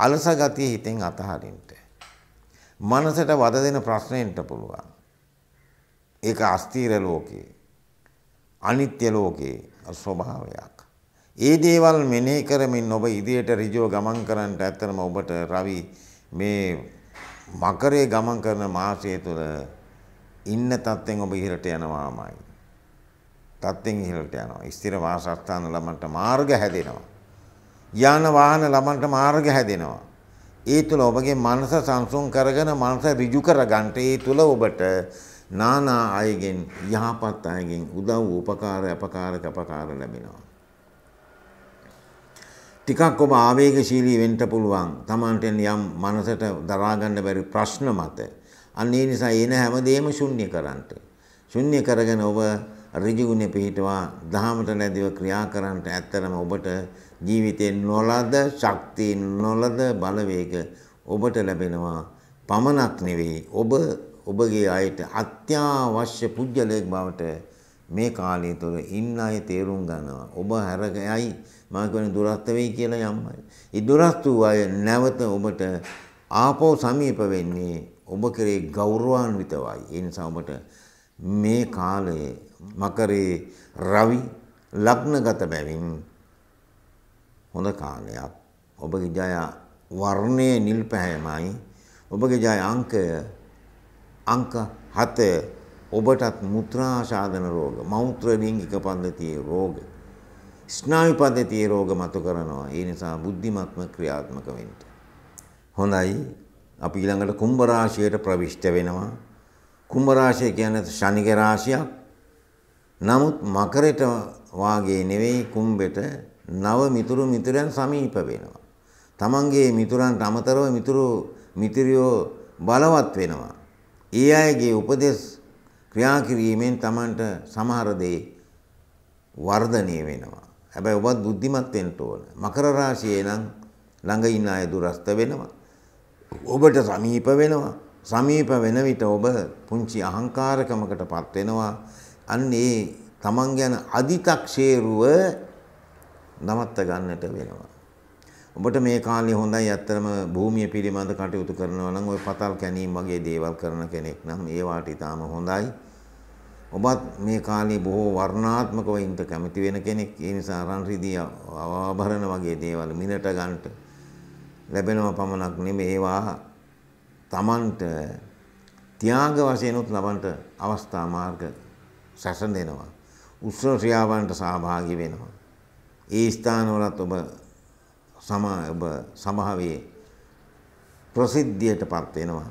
Speaker 1: අලස ගතිය හිතෙන් අතහරින්න. මනසට වද දෙන ප්‍රශ්නෙන්ට පුළුවන්. ඒක අස්තීර ලෝකේ. අනිත්‍ය ලෝකේ ස්වභාවයක්. ඒ දේවල් මෙනෙහි කරමින් ඔබ ඉදිරියට ඍජුව ගමන් කරන්නට ඇත්තරම ඔබට රවි මේ මකරේ ගමන් කරන මාසය තුළ ඉන්න තත්ත්වෙන් ඔබ ඉහළට යනවාමයි. තත්ත්වෙන් ඉහළට යනවා. ස්ථිර වාසස්ථාන ළමන්ට මාර්ග හැදෙනවා. යාන වාහන ළමන්ට මාර්ග හැදෙනවා. ඒ තුළ ඔබගේ මනස සංසුන් කරගෙන මනස ඍජු කරගන්න ඒ තුළ ඔබට නානා අයගෙන් යහපත් අයගෙන් උදව් උපකාර අපකාර කපකාර ලැබෙනවා. ටිකක් ඔබ ආවේගශීලී වෙන්න පුළුවන්. Tamanට යම් මනසට දරා ගන්න බැරි ප්‍රශ්න මත. අන්න ඒ නිසා එන හැමදේම ශුන්‍ය කරන්න. ශුන්‍ය කරගෙන ඔබ ඍජුගුණේ පිහිටවා දහමට නැදිව ක්‍රියා කරන්නට ඇත්තරම ඔබට ජීවිතයෙන් නොලද ශක්තියෙන් නොලද බලවේග ඔබට ලැබෙනවා පමණක් නෙවෙයි ඔබ ඔබගේ අයට අත්‍යවශ්‍ය පුද්ගලයෙක් බවට මේ කාලය තුළ ඉන්න අය තේරුම් ගන්නවා. ඔබ හැරගයයි මම කියන්නේ දුරස්ත වෙයි කියලා යම් අය. ඒ දුරස්ත වූ අය නැවත ඔබට ආපෝ සමීප වෙන්නේ ඔබ කෙරේ ගෞරවාන්විතවයි. ඒ නිසා ඔබට මේ කාලයේ මකරේ රවි ලග්නගත බැවින් හොඳ කාලයක් ඔබගේ ජය වර්ණයේ නිල් පැහැයමයි ඔබගේ ජය අංකය අංක 7 ඔබටත් මුත්‍රාශාදන රෝග මෞත්‍ර ලිංගික පද්ධතියේ රෝග ස්නායු පද්ධතියේ රෝග මතු කරනවා ඒ නිසා බුද්ධිමත්ම ක්‍රියාත්මක වෙන්න හොඳයි අපි ඊළඟට කුම්භ රාශියට ප්‍රවිෂ්ඨ වෙනවා කුම්භ රාශිය කියන්නේ ශනික රාශියක් නමුත් මකරට වාගේ නෙවෙයි කුම්බෙට නව මිතුරු මිතුරයන් සමීප වෙනවා. තමන්ගේ මිතුරන්ට අමතරව මිතුරු මිතිරියෝ බලවත් වෙනවා. ඒ අයගේ උපදෙස් ක්‍රියා කිරීමෙන් තමන්ට සමහර දේ වර්ධනය වෙනවා. හැබැයි ඔබත් බුද්ධිමත් වෙන්න ඕන. මකර රාශියේ නම් ළඟ ඉන්න අය දුරස්ත වෙනවා. ඔබට සමීප වෙනවා. සමීප වෙන විට ඔබ පුංචි අහංකාරකමකටපත් වෙනවා. අන්න ඒ තමන් ගැන අදි탁ෂේරුව නවත්ත ගන්නට වෙනවා. ඔබට මේ කාලේ හොඳයි ඇත්තටම භූමිය පිළිබඳ කටයුතු කරනවා නම් ওই පතල් කැණීම් වගේ දේවල් කරන කෙනෙක් නම් ඒවාට ඊටාම හොඳයි. ඔබත් මේ කාලේ බොහෝ වර්ණාත්මකව ඉන්න කැමති වෙන කෙනෙක්. ඒ නිසා රන් රිදී ආභරණ වගේ දේවල් මිලට ගන්නට ලැබෙනව පමණක් නෙමෙයි ඒවා Tamanට ත්‍යාග වශයෙන් උත් ලබන්නට අවස්ථා මාර්ග සැසඳෙනවා. උත්සව ක්‍රියාවන්ට සහභාගී වෙනවා. ඒ ස්ථානවලත් ඔබ සමා ඔබ සභාවේ ප්‍රසිද්ධියට පත් වෙනවා.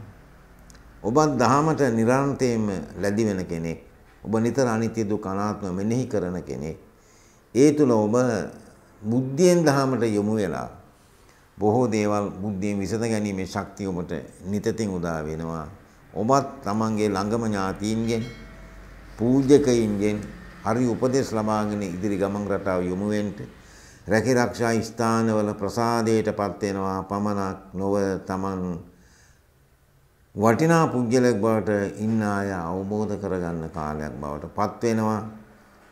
Speaker 1: ඔබත් දහමට නිරන්තරයෙන්ම ලැබි වෙන කෙනෙක්. ඔබ නිතර අනිත්‍ය දුක් අනාත්ම මෙනෙහි කරන කෙනෙක්. ඒ තුල ඔබ බුද්ධියෙන් දහමට යොමු වෙලා බොහෝ දේවල් බුද්ධියෙන් විසඳ ගැනීමේ ශක්තිය ඔබට නිතතින් උදා වෙනවා. ඔබත් තමන්ගේ ළඟම ඥාතීන්ගෙන් පූජකයින්ගෙන් හරි උපදෙස් ලබාගෙන ඉදිරි ගමන් රටාව යොමු වෙන්න රැකිරක්ෂා ස්ථානවල ප්‍රසාදයටපත් වෙනවා පමණක් නොව තමන් වටිනා පුද්ගලෙක් බවට ඉන්න අය අවබෝධ කරගන්න කාලයක් බවට පත් වෙනවා.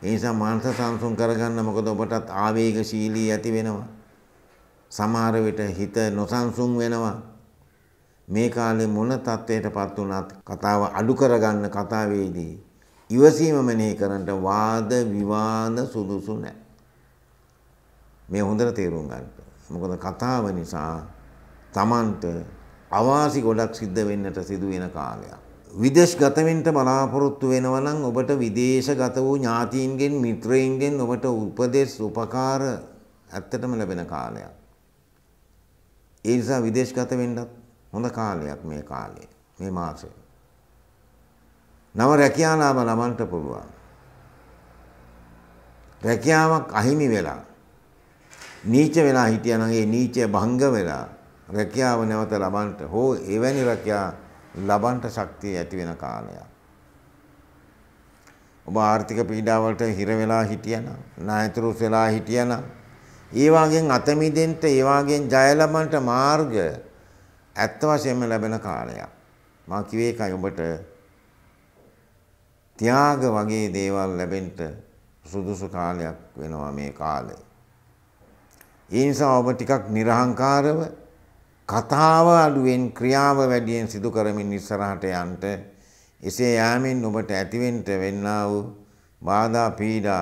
Speaker 1: ඒ නිසා මානස සංසුන් කරගන්න මොකද ඔබටත් ආවේගශීලී ඇති වෙනවා. සමහර විට හිත නොසන්සුන් වෙනවා. මේ කාලේ මොන තත්වයකටපත් වුණත් කතාව අඩු කරගන්න කතාවේදී ඉවසීම මෙනෙහි කරන්නට වාද විවාද සුදුසු නැහැ. මේ හොඳට තේරුම් ගන්න. මොකද කතාව නිසා Tamanට අවාසි ගොඩක් සිද්ධ වෙන්නට සිදු වෙන කාලයක්. විදේශගත වෙන්න බලාපොරොත්තු වෙනවා නම් ඔබට විදේශගත වූ ඥාතීන්ගෙන් මිත්‍රයින්ගෙන් ඔබට උපදෙස් උපකාර ඇත්තටම ලැබෙන කාලයක්. ඒ නිසා විදේශගත වෙන්නත් හොඳ කාලයක් මේ කාලය. මේ මාසය. නව රැකියාලාභ ලබන්න පුළුවන්. රැකියාවක් අහිමි වෙලා නීච වෙලා හිටියා නම් ඒ නීචය භංග වෙලා රැකියාව නැවත ලබන්න හෝ එවැනි රැකියා ලබන්න ශක්තිය ඇති වෙන කාලයක්. ඔබ ආර්ථික පීඩාවලට හිර වෙලා හිටියනම්, ණයතුරුස් වෙලා හිටියනම්, ඒ වගේන් අත මිදෙන්න, ඒ වගේන් ජය ලබන්න මාර්ග ඇත්ත වශයෙන්ම ලැබෙන කාලයක්. මා කිව්වේ ඒකයි ඔබට ත්‍යාග වගේ දේවල් ලැබෙන්න සුදුසු කාලයක් වෙනවා මේ කාලය. ඒ නිසා ඔබ ටිකක් නිර්හංකාරව කතාව අඩුවෙන් ක්‍රියාව වැඩියෙන් සිදු කරමින් ඉස්සරහට යන්න එසේ යාමෙන් ඔබට ඇතිවෙන්න වෙන්නා වූ බාධා පීඩා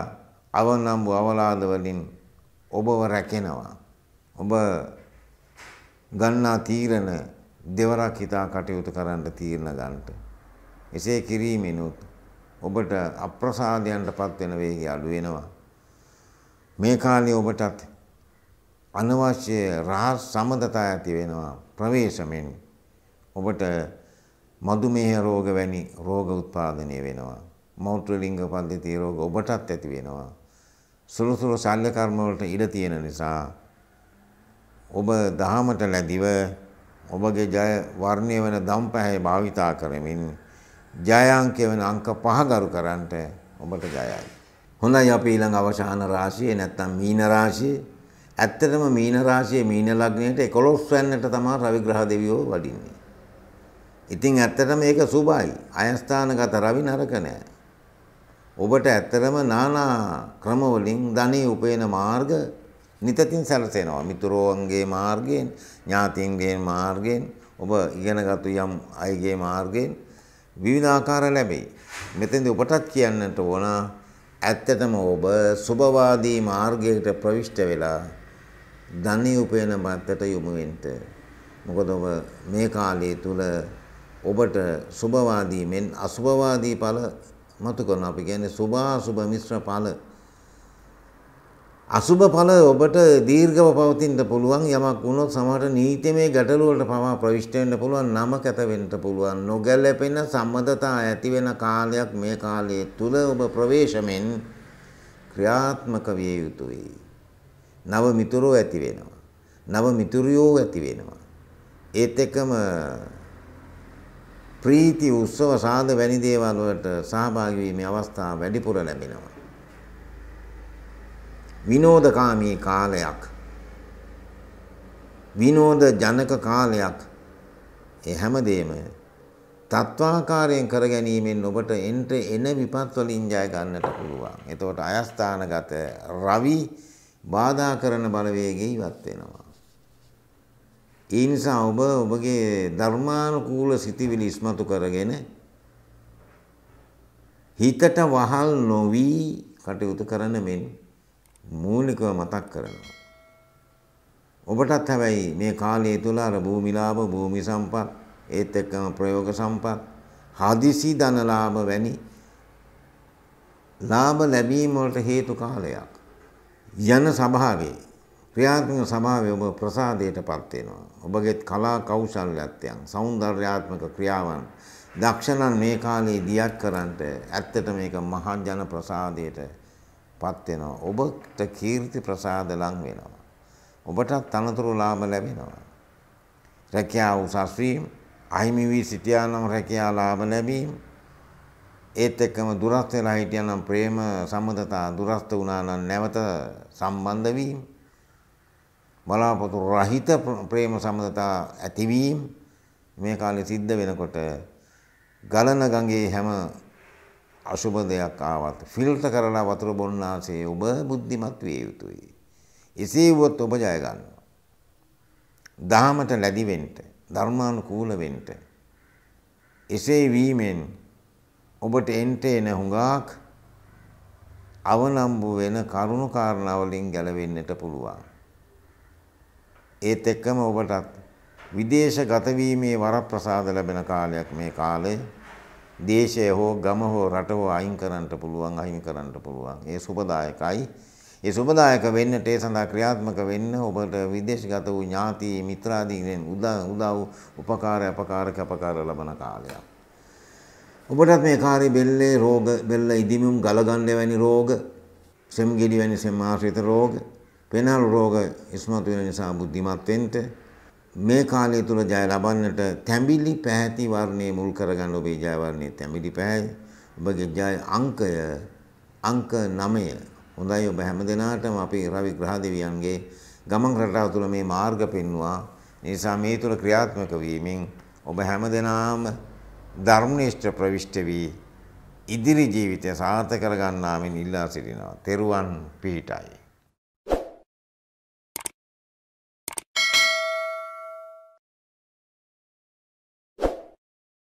Speaker 1: අවනම්බු අවලාද වලින් ඔබව රැකෙනවා. ඔබ ගන්නා තීරණ දෙවරක් හිතා කටයුතු කරන්න තීරණ ගන්නට. එසේ කිරීමෙනුත් ඔබට අප්‍රසාදයන්ටපත් වෙන වේගය අඩු වෙනවා. මේ කාලේ ඔබටත් අනවශ්‍ය රහස් සමදතා ඇති වෙනවා ප්‍රවේශමෙන්. ඔබට මදුමේහ රෝග වැනි රෝග උත්පාදනය වෙනවා. මෞත්‍ර ලිංග පද්ධතියේ රෝග ඔබටත් ඇති වෙනවා. සුළුසුළු ශල්‍ය කර්ම වලට ඉඩ තියෙන නිසා ඔබ දහමට ලැබිව ඔබගේ ජය වර්ණ්‍ය වෙන දම්පැහැ භාවිතා කරමින් ජයාංකය වෙන අංක පහ ගරු කරන්නට ඔබට ජයයි. හොඳයි අපි ඊළඟ අවසාන රාශිය නැත්තම් මීන රාශිය. ඇත්තටම මීන රාශිය මීන ලග්නයට 11 වෙනිට තමයි රවි ග්‍රහ දෙවියෝ වඩින්නේ. ඉතින් ඇත්තටම මේක සුභයි. අයස්ථානගත රවි නරක නෑ. ඔබට ඇත්තටම নানা ක්‍රම වලින් ධනෙ උපයන මාර්ග නිතතින් සැලසෙනවා. මිතුරුවන්ගේ මාර්ගයෙන්, ඥාතීන්ගේ මාර්ගයෙන්, ඔබ ඉගෙනගත්තු යම් අයගේ මාර්ගයෙන් විවිධාකාර ලැබෙයි. මෙතෙන්දී ඔබටත් කියන්නට ඕන ඇත්තටම ඔබ සුභවාදී මාර්ගයකට ප්‍රවිෂ්ඨ වෙලා ධනී උපයන මත්තට යොමු වෙන්න. මොකද ඔබ මේ කාලය තුල ඔබට සුභවාදී මෙන් අසුභවාදී ඵල මතු කරන අපි කියන්නේ සුභා සුභ මිශ්‍ර ඵල අසුභ ඵල ඔබට දීර්ඝව පවතින්න පුළුවන් යමක් වුණොත් සමහර නීතිමය ගැටලු වලට පවා ප්‍රවිෂ්ඨ වෙන්න පුළුවන් නම කැත වෙන්න පුළුවන් නොගැලපෙන සම්මතතා ඇති වෙන කාලයක් මේ කාලය තුල ඔබ ප්‍රවේශමෙන් ක්‍රියාත්මක විය යුතුයි නව මිතුරෝ ඇති වෙනවා නව මිතුරියෝ ඇති වෙනවා ඒත් එක්කම ප්‍රීති උත්සව සාද වැනි දේවල් වලට සහභාගී වීමේ අවස්ථා වැඩිපුර ලැබෙනවා විනෝදකාමී කාලයක් විනෝද ජනක කාලයක් ඒ හැමදේම තත්වාකාරයෙන් කර ගැනීමෙන් ඔබට එන්ට එන විපත් වලින් ජය ගන්නට පුළුවන්. එතකොට අයස්ථානගත රවි බාධා කරන බලවේගෙ ඉවත් වෙනවා. ඒ නිසා ඔබ ඔබගේ ධර්මානුකූල සිතිවිලි ඉස්මතු කරගෙන හිතට වහල් නොවි කටයුතු කරන මෙන් මූලිකව මතක් කරනවා. ඔබටත් හැබැයි මේ කාලය තුළ අර භූමිලාභ භූමි සම්පත් ඒත් එක්කම ප්‍රයෝග සම්පත් හදිසි ධනලාභ වැනි ලාභ ලැබීම වලට හේතු කාලයක්. යන සභාවේ ක්‍රියාත්මක සභාවේ ඔබ ප්‍රසාදයටපත් වෙනවා. ඔබගේ කලා කෞශල්‍යයන්, సౌందర్యාත්මක ක්‍රියාවන් දක්ෂණන් මේ කාලේ දියත් කරන්නට ඇත්තට මේක මහා ජන ප්‍රසාදයට පත් වෙනවා. ඔබට කීර්ති ප්‍රසාද ලං වෙනවා. ඔබට තනතුරු ලාභ ලැබෙනවා. රැකියාව උසස් වීම, අහිමි වී සිටියා නම් රැකියා ලාභ ලැබීම, ඒත් එක්කම දුරස් වෙලා හිටියා නම් ප්‍රේම සම්බන්ධතා දුරස්ත වුණා නම් නැවත සම්බන්ධ වීම, බලාපොරොත්තු රහිත ප්‍රේම සම්බන්ධතා ඇතිවීම මේ කාලේ සිද්ධ වෙනකොට ගලන ගඟේ හැම අසුබ දෙයක් ආවත් ෆිල්ටර් කරලා වතුර බොන්නාසේ ඔබ බුද්ධිමත් විය යුතුයි. එසේ වුවත් ඔබ ජය ගන්නවා. දහමට ලැබි වෙන්න, ධර්මානුකූල වෙන්න. එසේ වීමෙන් ඔබට එන්ට එන හුඟක් අවනම්බු වෙන කරුණු කාරණා වලින් ගැලවෙන්නට පුළුවන්. ඒත් එක්කම ඔබටත් විදේශගත වීමේ වරප්‍රසාද ලැබෙන කාලයක් මේ කාලේ දේශය හෝ ගම හෝ රට හෝ අයින් කරන්නට පුළුවන් අහිමි කරන්නට පුළුවන්. ඒ සුබදායකයි. ඒ සුබදායක වෙන්නට ඒ සඳහා ක්‍රියාත්මක වෙන්න ඔබට විදේශගත වූ ඥාති මිත්‍රාදීන් උදා උදා වූ උපකාර අපකාර කැපකාර ලබන කාලයක්. ඔබටත් මේ කාර්ය බෙල්ලේ රෝග බෙල්ල ඉදිමුම් ගලගන්න වැනි රෝග සෙම්ගෙඩි වැනි සෙම් ආශ්‍රිත රෝග පෙනල් රෝග ඉස්මතු වෙන නිසා බුද්ධිමත් වෙන්න මේ කාලය තුළ ජය ලබන්නට තැඹිලි පැහැති වර්ණය මුල් කරගන්න ඔබේ ජයවර්ණය තැඹිලි පැහැයි. ඔබගේ ජය අංකය අංක 9. හොඳයි ඔබ හැම දිනාටම අපි රවි ග්‍රහදෙවියන්ගේ ගමන් රටාව තුළ මේ මාර්ග පෙන්වුවා. නිසා මේ තුළ ක්‍රියාත්මක වීමෙන් ඔබ හැම දිනාම ධර්මනිෂ්ඨ ප්‍රවිෂ්ඨ වී ඉදිරි ජීවිතය සාර්ථක කරගන්නා මෙන් ඉල්ලා සිටිනවා. තෙරුවන් පිහිටයි.